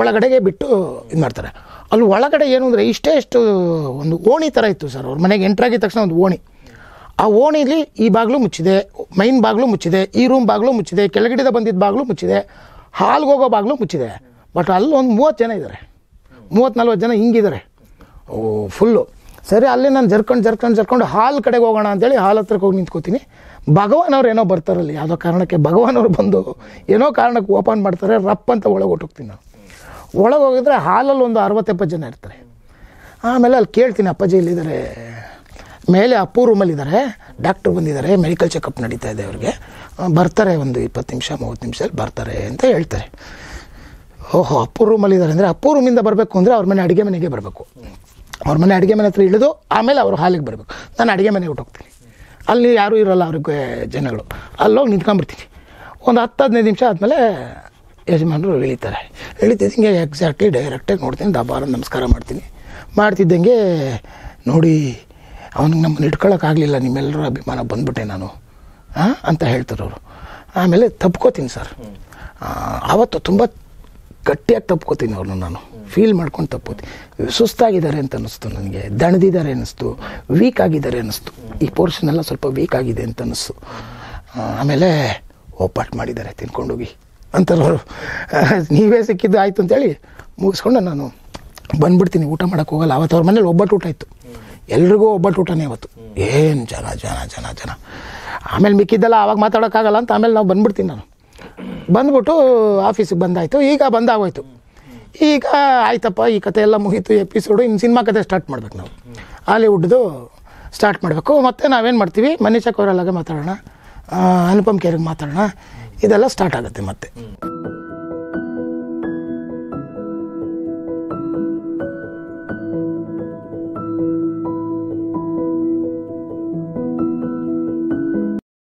ಒಳಗಡೆಗೆ ಬಿಟ್ಟು ಇದು ಮಾಡ್ತಾರೆ ಅಲ್ಲಿ ಒಳಗಡೆ ಏನು ಅಂದರೆ ಇಷ್ಟೇ ಇಷ್ಟು ಒಂದು ಓಣಿ ಥರ ಇತ್ತು ಸರ್ ಅವ್ರ ಮನೆಗೆ ಎಂಟ್ರಾಗಿದ ತಕ್ಷಣ ಒಂದು ಓಣಿ ಆ ಓಣಿಲಿ ಈ ಬಾಗಿಲು ಮುಚ್ಚಿದೆ ಮೈನ್ ಬಾಗಿಲು ಮುಚ್ಚಿದೆ ಈ ರೂಮ್ ಬಾಗಿಲು ಮುಚ್ಚಿದೆ ಕೆಳಗಡೆದ ಬಂದಿದ್ದ ಬಾಗಿಲು ಮುಚ್ಚಿದೆ ಹಾಲ್ಗೆ ಹೋಗೋ ಬಾಗಿಲು ಮುಚ್ಚಿದೆ ಬಟ್ ಅಲ್ಲಿ ಒಂದು ಮೂವತ್ತು ಜನ ಇದ್ದಾರೆ ಮೂವತ್ತು ನಲ್ವತ್ತು ಜನ ಹಿಂಗಿದ್ದಾರೆ ಓ ಫುಲ್ಲು ಸರಿ ಅಲ್ಲಿ ನಾನು ಜರ್ಕೊಂಡು ಜರ್ಕೊಂಡು ಜರ್ಕೊಂಡು ಹಾಲ್ ಕಡೆಗೆ ಹೋಗೋಣ ಅಂತೇಳಿ ಹಾಲ್ ಹತ್ರಕ್ಕೆ ಹೋಗಿ ನಿಂತ್ಕೋತೀನಿ ಭಗವಾನ್ ಏನೋ ಬರ್ತಾರಲ್ಲಿ ಯಾವುದೋ ಕಾರಣಕ್ಕೆ ಅವ್ರು ಬಂದು ಏನೋ ಕಾರಣಕ್ಕೆ ಓಪನ್ ಮಾಡ್ತಾರೆ ರಪ್ ಅಂತ ಒಳಗೆ ಹೊಟ್ಟೋಗ್ತೀನಿ ನಾನು ಒಳಗೆ ಹೋಗಿದ್ರೆ ಹಾಲಲ್ಲಿ ಒಂದು ಅರವತ್ತೆಪ್ಪತ್ತು ಜನ ಇರ್ತಾರೆ ಆಮೇಲೆ ಅಲ್ಲಿ ಕೇಳ್ತೀನಿ ಅಪ್ಪಾಜಿ ಇಲ್ಲಿದ್ದಾರೆ ಮೇಲೆ ಅಪ್ಪು ರೂಮಲ್ಲಿದ್ದಾರೆ ಡಾಕ್ಟ್ರು ಬಂದಿದ್ದಾರೆ ಮೆಡಿಕಲ್ ಚೆಕಪ್ ನಡೀತಾ ಇದೆ ಅವ್ರಿಗೆ ಬರ್ತಾರೆ ಒಂದು ಇಪ್ಪತ್ತು ನಿಮಿಷ ಮೂವತ್ತು ನಿಮಿಷದಲ್ಲಿ ಬರ್ತಾರೆ ಅಂತ ಹೇಳ್ತಾರೆ ಓಹೋ ಅಪ್ಪು ರೂಮಲ್ಲಿದ್ದಾರೆ ಅಂದರೆ ಅಪ್ಪು ರೂಮಿಂದ ಬರಬೇಕು ಅಂದರೆ ಅವ್ರ ಮನೆ ಅಡುಗೆ ಮನೆಗೆ ಬರಬೇಕು ಅವ್ರ ಮನೆ ಅಡುಗೆ ಮನೆ ಹತ್ರ ಇಳಿದು ಆಮೇಲೆ ಅವರು ಹಾಲಿಗೆ ಬರಬೇಕು ನಾನು ಅಡುಗೆ ಮನೆಗೆ ಹೊಟ್ಟೋಗ್ತೀನಿ ಅಲ್ಲಿ ಯಾರೂ ಇರೋಲ್ಲ ಅವ್ರಿಗೆ ಜನಗಳು ಅಲ್ಲೋಗಿ ನಿಂತ್ಕೊಂಡ್ಬಿಡ್ತೀನಿ ಒಂದು ಹತ್ತು ಹದಿನೈದು ನಿಮಿಷ ಆದಮೇಲೆ ಯಜಮಾನರು ಇಳಿತಾರೆ ಇಳಿತಿದ್ದು ಹಿಂಗೆ ಎಕ್ಸಾಕ್ಟ್ಲಿ ಡೈರೆಕ್ಟಾಗಿ ನೋಡ್ತೀನಿ ದಬಾರ ನಮಸ್ಕಾರ ಮಾಡ್ತೀನಿ ಮಾಡ್ತಿದ್ದಂಗೆ ನೋಡಿ ಅವ್ನಿಗೆ ನಮ್ಮನ್ನು ಇಟ್ಕೊಳ್ಳೋಕ್ಕಾಗಲಿಲ್ಲ ನಿಮ್ಮೆಲ್ಲರೂ ಅಭಿಮಾನ ಬಂದ್ಬಿಟ್ಟೆ ನಾನು ಹಾಂ ಅಂತ ಹೇಳ್ತಾರವರು ಅವರು ಆಮೇಲೆ ತಪ್ಕೋತೀನಿ ಸರ್ ಆವತ್ತು ತುಂಬ ಗಟ್ಟಿಯಾಗಿ ತಪ್ಕೋತೀನಿ ಅವ್ರನ್ನ ನಾನು ಫೀಲ್ ಮಾಡ್ಕೊಂಡು ತಪ್ಪೋತಿ ಸುಸ್ತಾಗಿದ್ದಾರೆ ಅಂತ ಅನ್ನಿಸ್ತು ನನಗೆ ದಣದಿದ್ದಾರೆ ಅನ್ನಿಸ್ತು ವೀಕ್ ಆಗಿದ್ದಾರೆ ಅನ್ನಿಸ್ತು ಈ ಪೋರ್ಷನ್ ಎಲ್ಲ ಸ್ವಲ್ಪ ವೀಕ್ ಆಗಿದೆ ಅಂತ ಅನ್ನಿಸ್ತು ಆಮೇಲೆ ಒಪ್ಪಾಟ್ ಮಾಡಿದ್ದಾರೆ ತಿನ್ಕೊಂಡೋಗಿ ಅಂತಲ್ಲವರು ನೀವೇ ಸಿಕ್ಕಿದ್ದು ಆಯಿತು ಅಂತೇಳಿ ಮುಗಿಸ್ಕೊಂಡು ನಾನು ಬಂದ್ಬಿಡ್ತೀನಿ ಊಟ ಮಾಡೋಕ್ಕೆ ಹೋಗಲ್ಲ ಅವತ್ತು ಅವ್ರ ಮನೇಲಿ ಒಬ್ಬಟ್ಟು ಊಟ ಇತ್ತು ಎಲ್ರಿಗೂ ಒಬ್ಬಟ್ಟು ಊಟನೇ ಅವತ್ತು ಏನು ಜನ ಜನ ಜನ ಜನ ಆಮೇಲೆ ಮಿಕ್ಕಿದ್ದೆಲ್ಲ ಆವಾಗ ಮಾತಾಡೋಕ್ಕಾಗಲ್ಲ ಅಂತ ಆಮೇಲೆ ನಾವು ಬಂದ್ಬಿಡ್ತೀನಿ ನಾನು ಬಂದ್ಬಿಟ್ಟು ಆಫೀಸಿಗೆ ಬಂದಾಯಿತು ಈಗ ಬಂದಾಗೋಯ್ತು ಈಗ ಆಯ್ತಪ್ಪ ಈ ಕತೆ ಎಲ್ಲ ಮುಗೀತು ಎಪಿಸೋಡು ಇನ್ನು ಸಿನಿಮಾ ಕತೆ ಸ್ಟಾರ್ಟ್ ಮಾಡ್ಬೇಕು ನಾವು ಹಾಲಿವುಡ್ದು ಸ್ಟಾರ್ಟ್ ಮಾಡಬೇಕು ಮತ್ತು ನಾವೇನು ಮಾಡ್ತೀವಿ ಮನೀಷಾ ಕೋರಲ್ಲಾಗೆ ಮಾತಾಡೋಣ ಅನುಪಮ್ ಕೇರಿಗೆ ಮಾತಾಡೋಣ ಇದೆಲ್ಲ ಸ್ಟಾರ್ಟ್ ಆಗುತ್ತೆ ಮತ್ತೆ